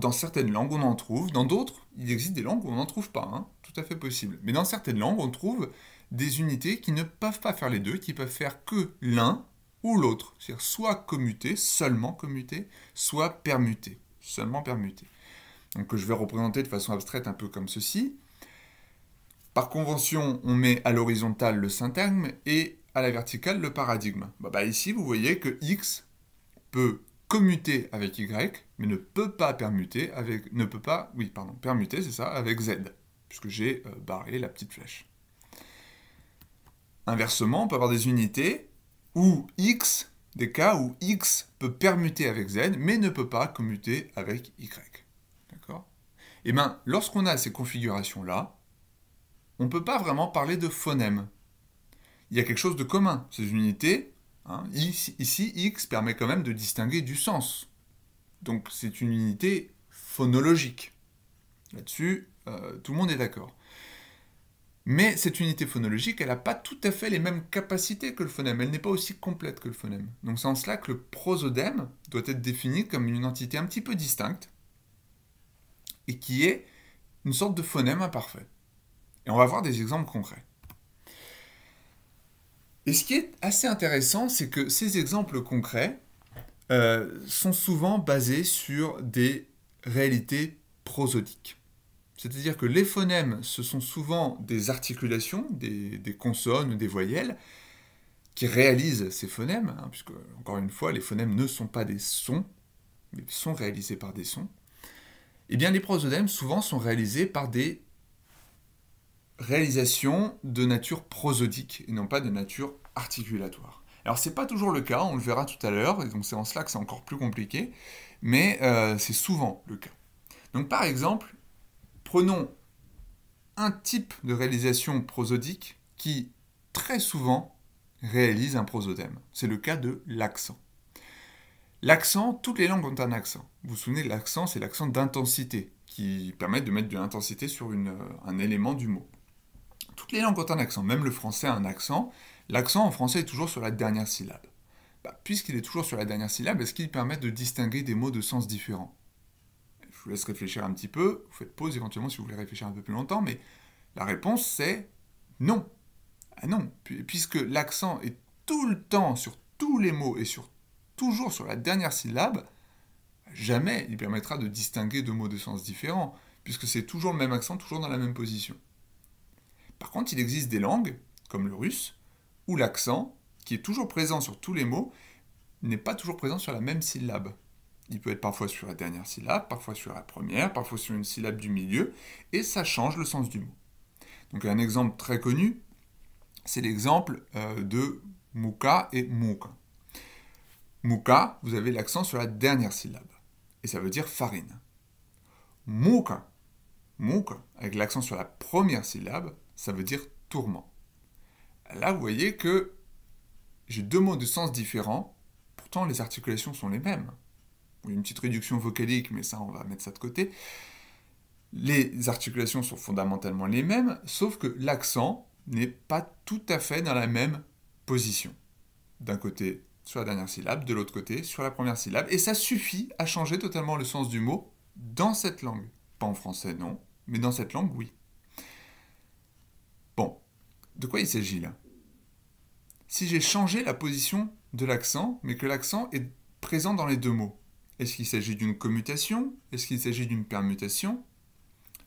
S1: Dans, certaines langues, on en trouve. Dans d'autres, il existe des langues où on n'en trouve pas. Hein. Tout à fait possible. Mais dans certaines langues, on trouve des unités qui ne peuvent pas faire les deux, qui peuvent faire que l'un ou l'autre. C'est-à-dire soit commuté, seulement commuté, soit permuté, seulement permuté. Donc je vais représenter de façon abstraite un peu comme ceci. Par convention, on met à l'horizontale le syntagme et à la verticale le paradigme. Bah, bah, ici, vous voyez que x peut commuter avec Y, mais ne peut pas permuter avec... ne peut pas, oui, pardon, permuter, c'est ça, avec Z, puisque j'ai euh, barré la petite flèche. Inversement, on peut avoir des unités où X, des cas où X peut permuter avec Z, mais ne peut pas commuter avec Y. D'accord Et eh bien, lorsqu'on a ces configurations-là, on ne peut pas vraiment parler de phonèmes. Il y a quelque chose de commun. Ces unités Hein, ici, X permet quand même de distinguer du sens. Donc c'est une unité phonologique. Là-dessus, euh, tout le monde est d'accord. Mais cette unité phonologique, elle n'a pas tout à fait les mêmes capacités que le phonème, elle n'est pas aussi complète que le phonème. Donc c'est en cela que le prosodème doit être défini comme une entité un petit peu distincte, et qui est une sorte de phonème imparfait. Et on va voir des exemples concrets. Et ce qui est assez intéressant, c'est que ces exemples concrets euh, sont souvent basés sur des réalités prosodiques. C'est-à-dire que les phonèmes, ce sont souvent des articulations, des, consonnes consonnes, des voyelles, qui réalisent ces phonèmes, hein, puisque, encore une fois, les phonèmes ne sont pas des sons, mais sont réalisés par des sons. Eh bien, les prosodèmes, souvent, sont réalisés par des réalisation de nature prosodique et non pas de nature articulatoire. Alors c'est pas toujours le cas, on le verra tout à l'heure, et donc c'est en cela que c'est encore plus compliqué, mais euh, c'est souvent le cas. Donc par exemple, prenons un type de réalisation prosodique qui très souvent réalise un prosodème. C'est le cas de l'accent. L'accent, toutes les langues ont un accent. Vous vous souvenez, l'accent, c'est l'accent d'intensité, qui permet de mettre de l'intensité sur euh, un élément du mot les langues ont un accent, même le français a un accent. L'accent en français est toujours sur la dernière syllabe. Bah, puisqu'il est toujours sur la dernière syllabe, est-ce qu'il permet de distinguer des mots de sens différents Je vous laisse réfléchir un petit peu, vous faites pause éventuellement si vous voulez réfléchir un peu plus longtemps, mais la réponse c'est non. Ah non, puisque l'accent est tout le temps sur tous les mots et sur, toujours sur la dernière syllabe, jamais il permettra de distinguer deux mots de sens différents, puisque c'est toujours le même accent, toujours dans la même position. Par contre, il existe des langues, comme le russe, où l'accent, qui est toujours présent sur tous les mots, n'est pas toujours présent sur la même syllabe. Il peut être parfois sur la dernière syllabe, parfois sur la première, parfois sur une syllabe du milieu, et ça change le sens du mot. Donc un exemple très connu, c'est l'exemple euh, de mouka » et mouka. Mouka, vous avez l'accent sur la dernière syllabe, et ça veut dire farine. Mouka, mouka, avec l'accent sur la première syllabe, ça veut dire tourment. Là, vous voyez que j'ai deux mots de sens différents, pourtant les articulations sont les mêmes. Une petite réduction vocalique, mais ça, on va mettre ça de côté. Les articulations sont fondamentalement les mêmes, sauf que l'accent n'est pas tout à fait dans la même position. D'un côté sur la dernière syllabe, de l'autre côté sur la première syllabe, et ça suffit à changer totalement le sens du mot dans cette langue. Pas en français, non, mais dans cette langue, oui. De quoi il s'agit là Si j'ai changé la position de l'accent, mais que l'accent est présent dans les deux mots, est-ce qu'il s'agit d'une commutation Est-ce qu'il s'agit d'une permutation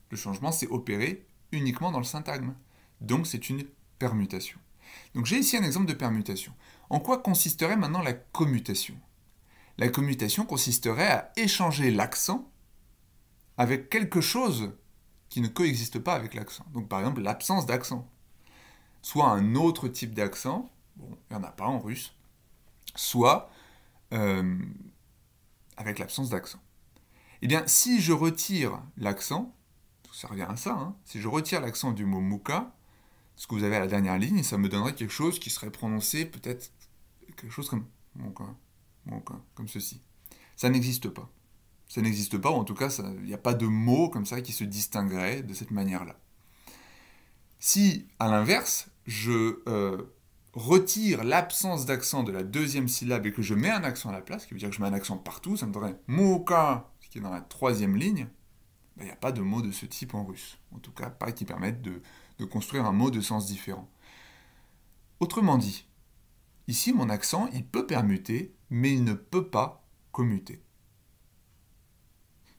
S1: Le changement s'est opéré uniquement dans le syntagme. Donc c'est une permutation. Donc j'ai ici un exemple de permutation. En quoi consisterait maintenant la commutation La commutation consisterait à échanger l'accent avec quelque chose qui ne coexiste pas avec l'accent. Donc par exemple l'absence d'accent soit un autre type d'accent, bon, il n'y en a pas en russe, soit euh, avec l'absence d'accent. Eh bien, si je retire l'accent, ça revient à ça, hein, si je retire l'accent du mot mouka, ce que vous avez à la dernière ligne, ça me donnerait quelque chose qui serait prononcé peut-être quelque chose comme comme ceci. Ça n'existe pas. Ça n'existe pas, ou en tout cas, il n'y a pas de mot comme ça qui se distinguerait de cette manière-là. Si, à l'inverse, je euh, retire l'absence d'accent de la deuxième syllabe et que je mets un accent à la place, ce qui veut dire que je mets un accent partout, ça me donnerait mouka, ce qui est dans la troisième ligne, ben, il n'y a pas de mot de ce type en russe. En tout cas, pas qui permettent de, de construire un mot de sens différent. Autrement dit, ici, mon accent, il peut permuter, mais il ne peut pas commuter.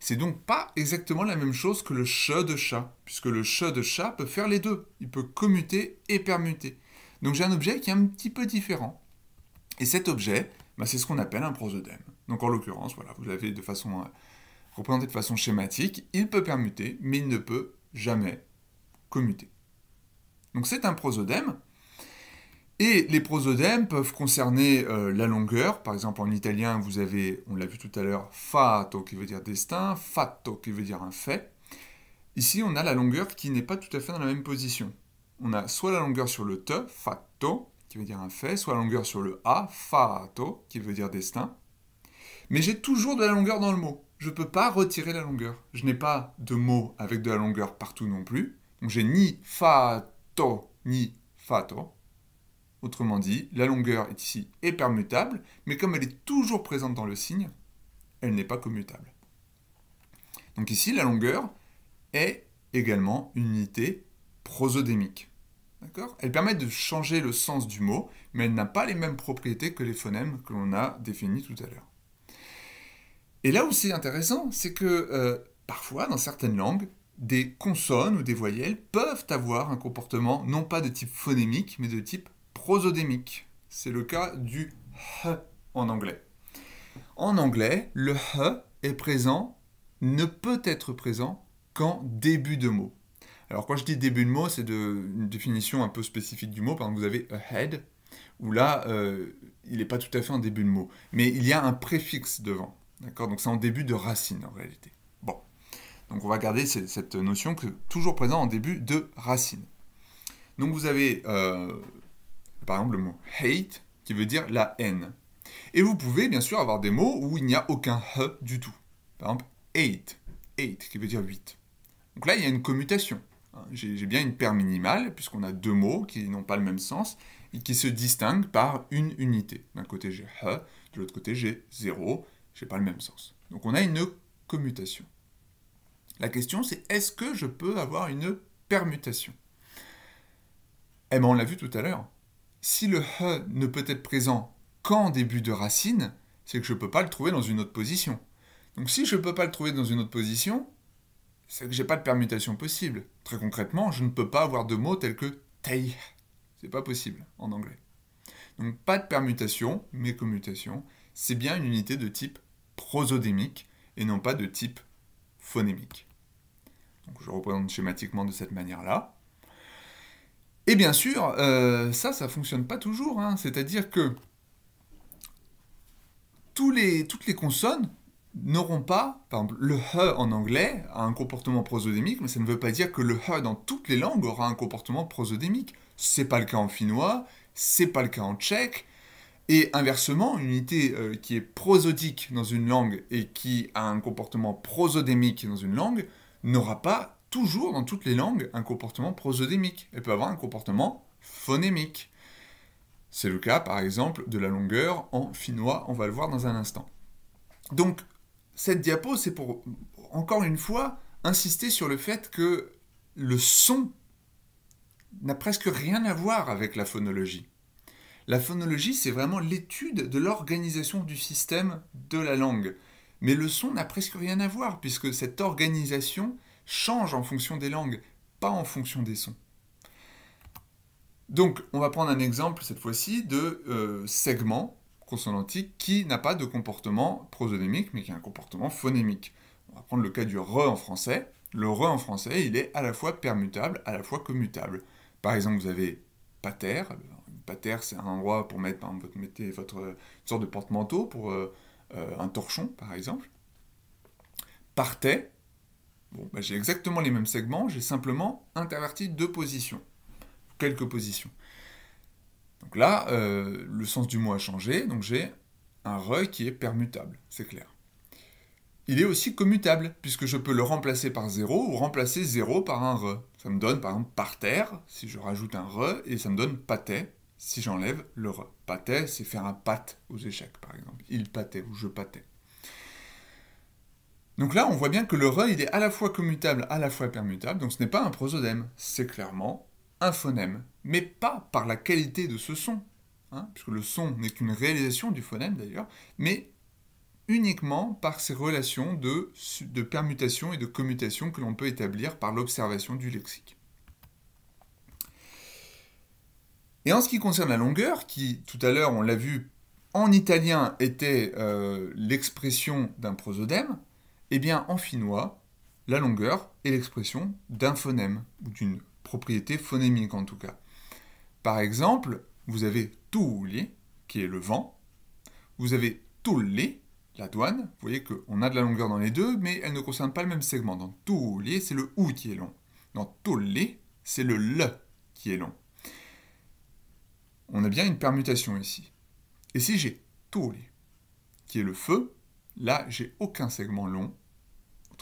S1: C'est donc pas exactement la même chose que le ch » de chat, puisque le ch » de chat peut faire les deux. Il peut commuter et permuter. Donc j'ai un objet qui est un petit peu différent. Et cet objet, bah, c'est ce qu'on appelle un prosodème. Donc en l'occurrence, voilà, vous l'avez de façon euh, représenté de façon schématique, il peut permuter, mais il ne peut jamais commuter. Donc c'est un prosodème, et les prosodèmes peuvent concerner euh, la longueur. Par exemple, en italien, vous avez, on l'a vu tout à l'heure, fato qui veut dire destin, fatto qui veut dire un fait. Ici, on a la longueur qui n'est pas tout à fait dans la même position. On a soit la longueur sur le te, fatto, qui veut dire un fait, soit la longueur sur le a, fato, qui veut dire destin. Mais j'ai toujours de la longueur dans le mot. Je ne peux pas retirer la longueur. Je n'ai pas de mot avec de la longueur partout non plus. Donc j'ai ni fato, ni fato. Autrement dit, la longueur est ici est permutable, mais comme elle est toujours présente dans le signe, elle n'est pas commutable. Donc ici, la longueur est également une unité prosodémique. Elle permet de changer le sens du mot, mais elle n'a pas les mêmes propriétés que les phonèmes que l'on a définis tout à l'heure. Et là où c'est intéressant, c'est que euh, parfois, dans certaines langues, des consonnes ou des voyelles peuvent avoir un comportement non pas de type phonémique, mais de type prosodémique. C'est le cas du h en anglais. En anglais, le h est présent, ne peut être présent qu'en début de mot. Alors quand je dis début de mot, c'est une définition un peu spécifique du mot. Par exemple, vous avez ahead », où là, euh, il n'est pas tout à fait en début de mot, mais il y a un préfixe devant. D'accord Donc c'est en début de racine en réalité. Bon. Donc on va garder cette notion que toujours présent en début de racine. Donc vous avez euh, par exemple, le mot hate, qui veut dire la haine. Et vous pouvez bien sûr avoir des mots où il n'y a aucun h du tout. Par exemple, hate, hate, qui veut dire 8. Donc là, il y a une commutation. Hein, j'ai bien une paire minimale, puisqu'on a deux mots qui n'ont pas le même sens, et qui se distinguent par une unité. D'un côté, j'ai h, de l'autre côté, j'ai 0, j'ai pas le même sens. Donc on a une commutation. La question, c'est est-ce que je peux avoir une permutation Eh bien, on l'a vu tout à l'heure si le h » ne peut être présent qu'en début de racine, c'est que je ne peux pas le trouver dans une autre position. Donc si je ne peux pas le trouver dans une autre position, c'est que j'ai pas de permutation possible. Très concrètement, je ne peux pas avoir de mots tels que taille. C'est pas possible en anglais. Donc pas de permutation, mais commutation, c'est bien une unité de type prosodémique et non pas de type phonémique. Donc je représente schématiquement de cette manière-là. Et bien sûr, euh, ça, ça fonctionne pas toujours. Hein. C'est-à-dire que toutes les consonnes n'auront pas, par exemple, le /h/ en anglais a un comportement prosodémique, mais ça ne veut pas dire que le /h/ dans toutes les langues aura un comportement prosodémique. C'est pas le cas en finnois, c'est pas le cas en tchèque. Et inversement, une unité euh, qui est prosodique dans une langue et qui a un comportement prosodémique dans une langue n'aura pas toujours dans toutes les langues un comportement prosodémique. Elle peut avoir un comportement phonémique. C'est le cas, par exemple, de la longueur en finnois, on va le voir dans un instant. Donc, cette diapo, c'est pour, encore une fois, insister sur le fait que le son n'a presque rien à voir avec la phonologie. La phonologie, c'est vraiment l'étude de l'organisation du système de la langue. Mais le son n'a presque rien à voir, puisque cette organisation, change en fonction des langues, pas en fonction des sons. Donc, on va prendre un exemple cette fois-ci de euh, segment consonantique qui n'a pas de comportement prosonémique, mais qui a un comportement phonémique. On va prendre le cas du re en français. Le re en français, il est à la fois permutable, à la fois commutable. Par exemple, vous avez pater. pater, c'est un endroit pour mettre, votre, votre sorte de porte-manteau pour euh, euh, un torchon, par exemple. Partait, Bon, bah, j'ai exactement les mêmes segments, j'ai simplement interverti deux positions, quelques positions. Donc là, euh, le sens du mot a changé, donc j'ai un re qui est permutable, c'est clair. Il est aussi commutable, puisque je peux le remplacer par 0 ou remplacer 0 par un re. Ça me donne par exemple par terre si je rajoute un re, et ça me donne pâté, si j'enlève le re. Pâté, c'est faire un pat aux échecs, par exemple. Il pâtait ou je pâtais. Donc là, on voit bien que le re, il est à la fois commutable, à la fois permutable, donc ce n'est pas un prosodème, c'est clairement un phonème, mais pas par la qualité de ce son, hein, puisque le son n'est qu'une réalisation du phonème d'ailleurs, mais uniquement par ces relations de, permutation et de commutation que l'on peut établir par l'observation du lexique. Et en ce qui concerne la longueur, qui tout à l'heure, on l'a vu, en italien était euh, l'expression d'un prosodème, eh bien, en finnois, la longueur est l'expression d'un phonème, ou d'une propriété phonémique en tout cas. Par exemple, vous avez tuuli, qui est le vent, vous avez tulli, la douane, vous voyez qu'on a de la longueur dans les deux, mais elle ne concerne pas le même segment. Dans lié, c'est le ou qui est long. Dans tulli, c'est le le qui est long. On a bien une permutation ici. Et si j'ai lié, qui est le feu, là j'ai aucun segment long,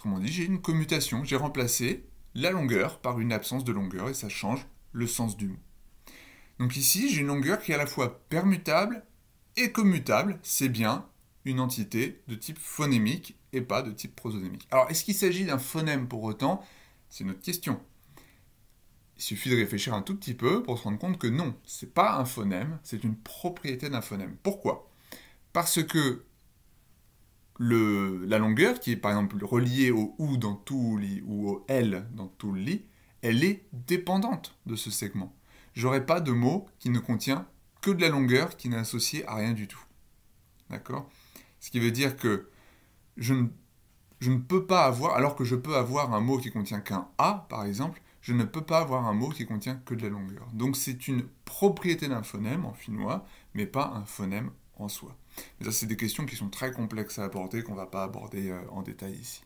S1: Autrement dit, j'ai une commutation, j'ai remplacé la longueur par une absence de longueur et ça change le sens du mot. Donc ici, j'ai une longueur qui est à la fois permutable et commutable, c'est bien une entité de type phonémique et pas de type prosonémique. Alors, est-ce qu'il s'agit d'un phonème pour autant C'est notre question. Il suffit de réfléchir un tout petit peu pour se rendre compte que non, c'est pas un phonème, c'est une propriété d'un phonème. Pourquoi Parce que la longueur, qui est par exemple reliée au ou dans tout lit ou au l dans tout lit, elle est dépendante de ce segment. j'aurais pas de mot qui ne contient que de la longueur qui n'est associé à rien du tout. D'accord Ce qui veut dire que je ne, je ne, peux pas avoir, alors que je peux avoir un mot qui contient qu'un A, par exemple, je ne peux pas avoir un mot qui contient que de la longueur. Donc c'est une propriété d'un phonème en finnois, mais pas un phonème en soi. Mais ça, c'est des questions qui sont très complexes à aborder, qu'on ne va pas aborder euh, en détail ici.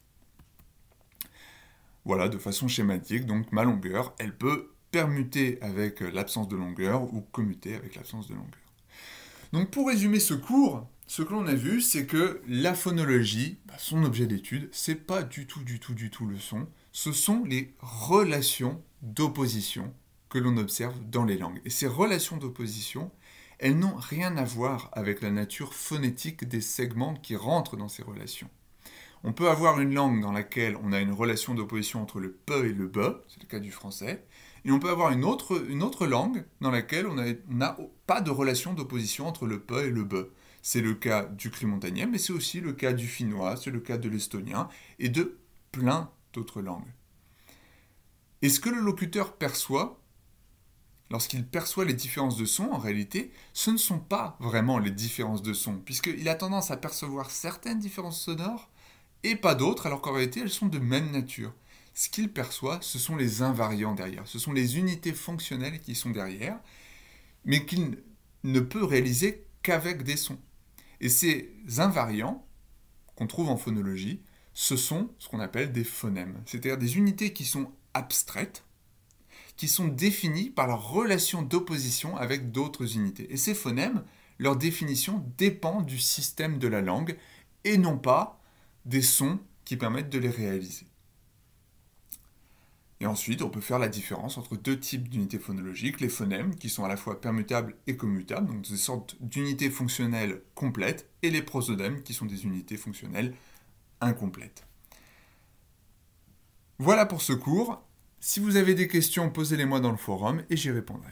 S1: Voilà, de façon schématique, donc ma longueur, elle peut permuter avec euh, l'absence de longueur ou commuter avec l'absence de longueur. Donc pour résumer ce cours, ce que l'on a vu, c'est que la phonologie, bah, son objet d'étude, c'est pas du tout, du tout, du tout le son. Ce sont les relations d'opposition que l'on observe dans les langues. Et ces relations d'opposition, elles n'ont rien à voir avec la nature phonétique des segments qui rentrent dans ces relations. On peut avoir une langue dans laquelle on a une relation d'opposition entre le peu et le be, c'est le cas du français, et on peut avoir une autre, une autre langue dans laquelle on n'a pas de relation d'opposition entre le peu et le be. C'est le cas du clémentanien, mais c'est aussi le cas du finnois, c'est le cas de l'estonien, et de plein d'autres langues. est ce que le locuteur perçoit lorsqu'il perçoit les différences de son, en réalité, ce ne sont pas vraiment les différences de son, puisqu'il a tendance à percevoir certaines différences sonores et pas d'autres, alors qu'en réalité, elles sont de même nature. Ce qu'il perçoit, ce sont les invariants derrière, ce sont les unités fonctionnelles qui sont derrière, mais qu'il ne peut réaliser qu'avec des sons. Et ces invariants qu'on trouve en phonologie, ce sont ce qu'on appelle des phonèmes, c'est-à-dire des unités qui sont abstraites, qui sont définis par leur relation d'opposition avec d'autres unités. Et ces phonèmes, leur définition dépend du système de la langue et non pas des sons qui permettent de les réaliser. Et ensuite, on peut faire la différence entre deux types d'unités phonologiques, les phonèmes, qui sont à la fois permutables et commutables, donc des sortes d'unités fonctionnelles complètes, et les prosodèmes, qui sont des unités fonctionnelles incomplètes. Voilà pour ce cours. Si vous avez des questions, posez-les moi dans le forum et j'y répondrai.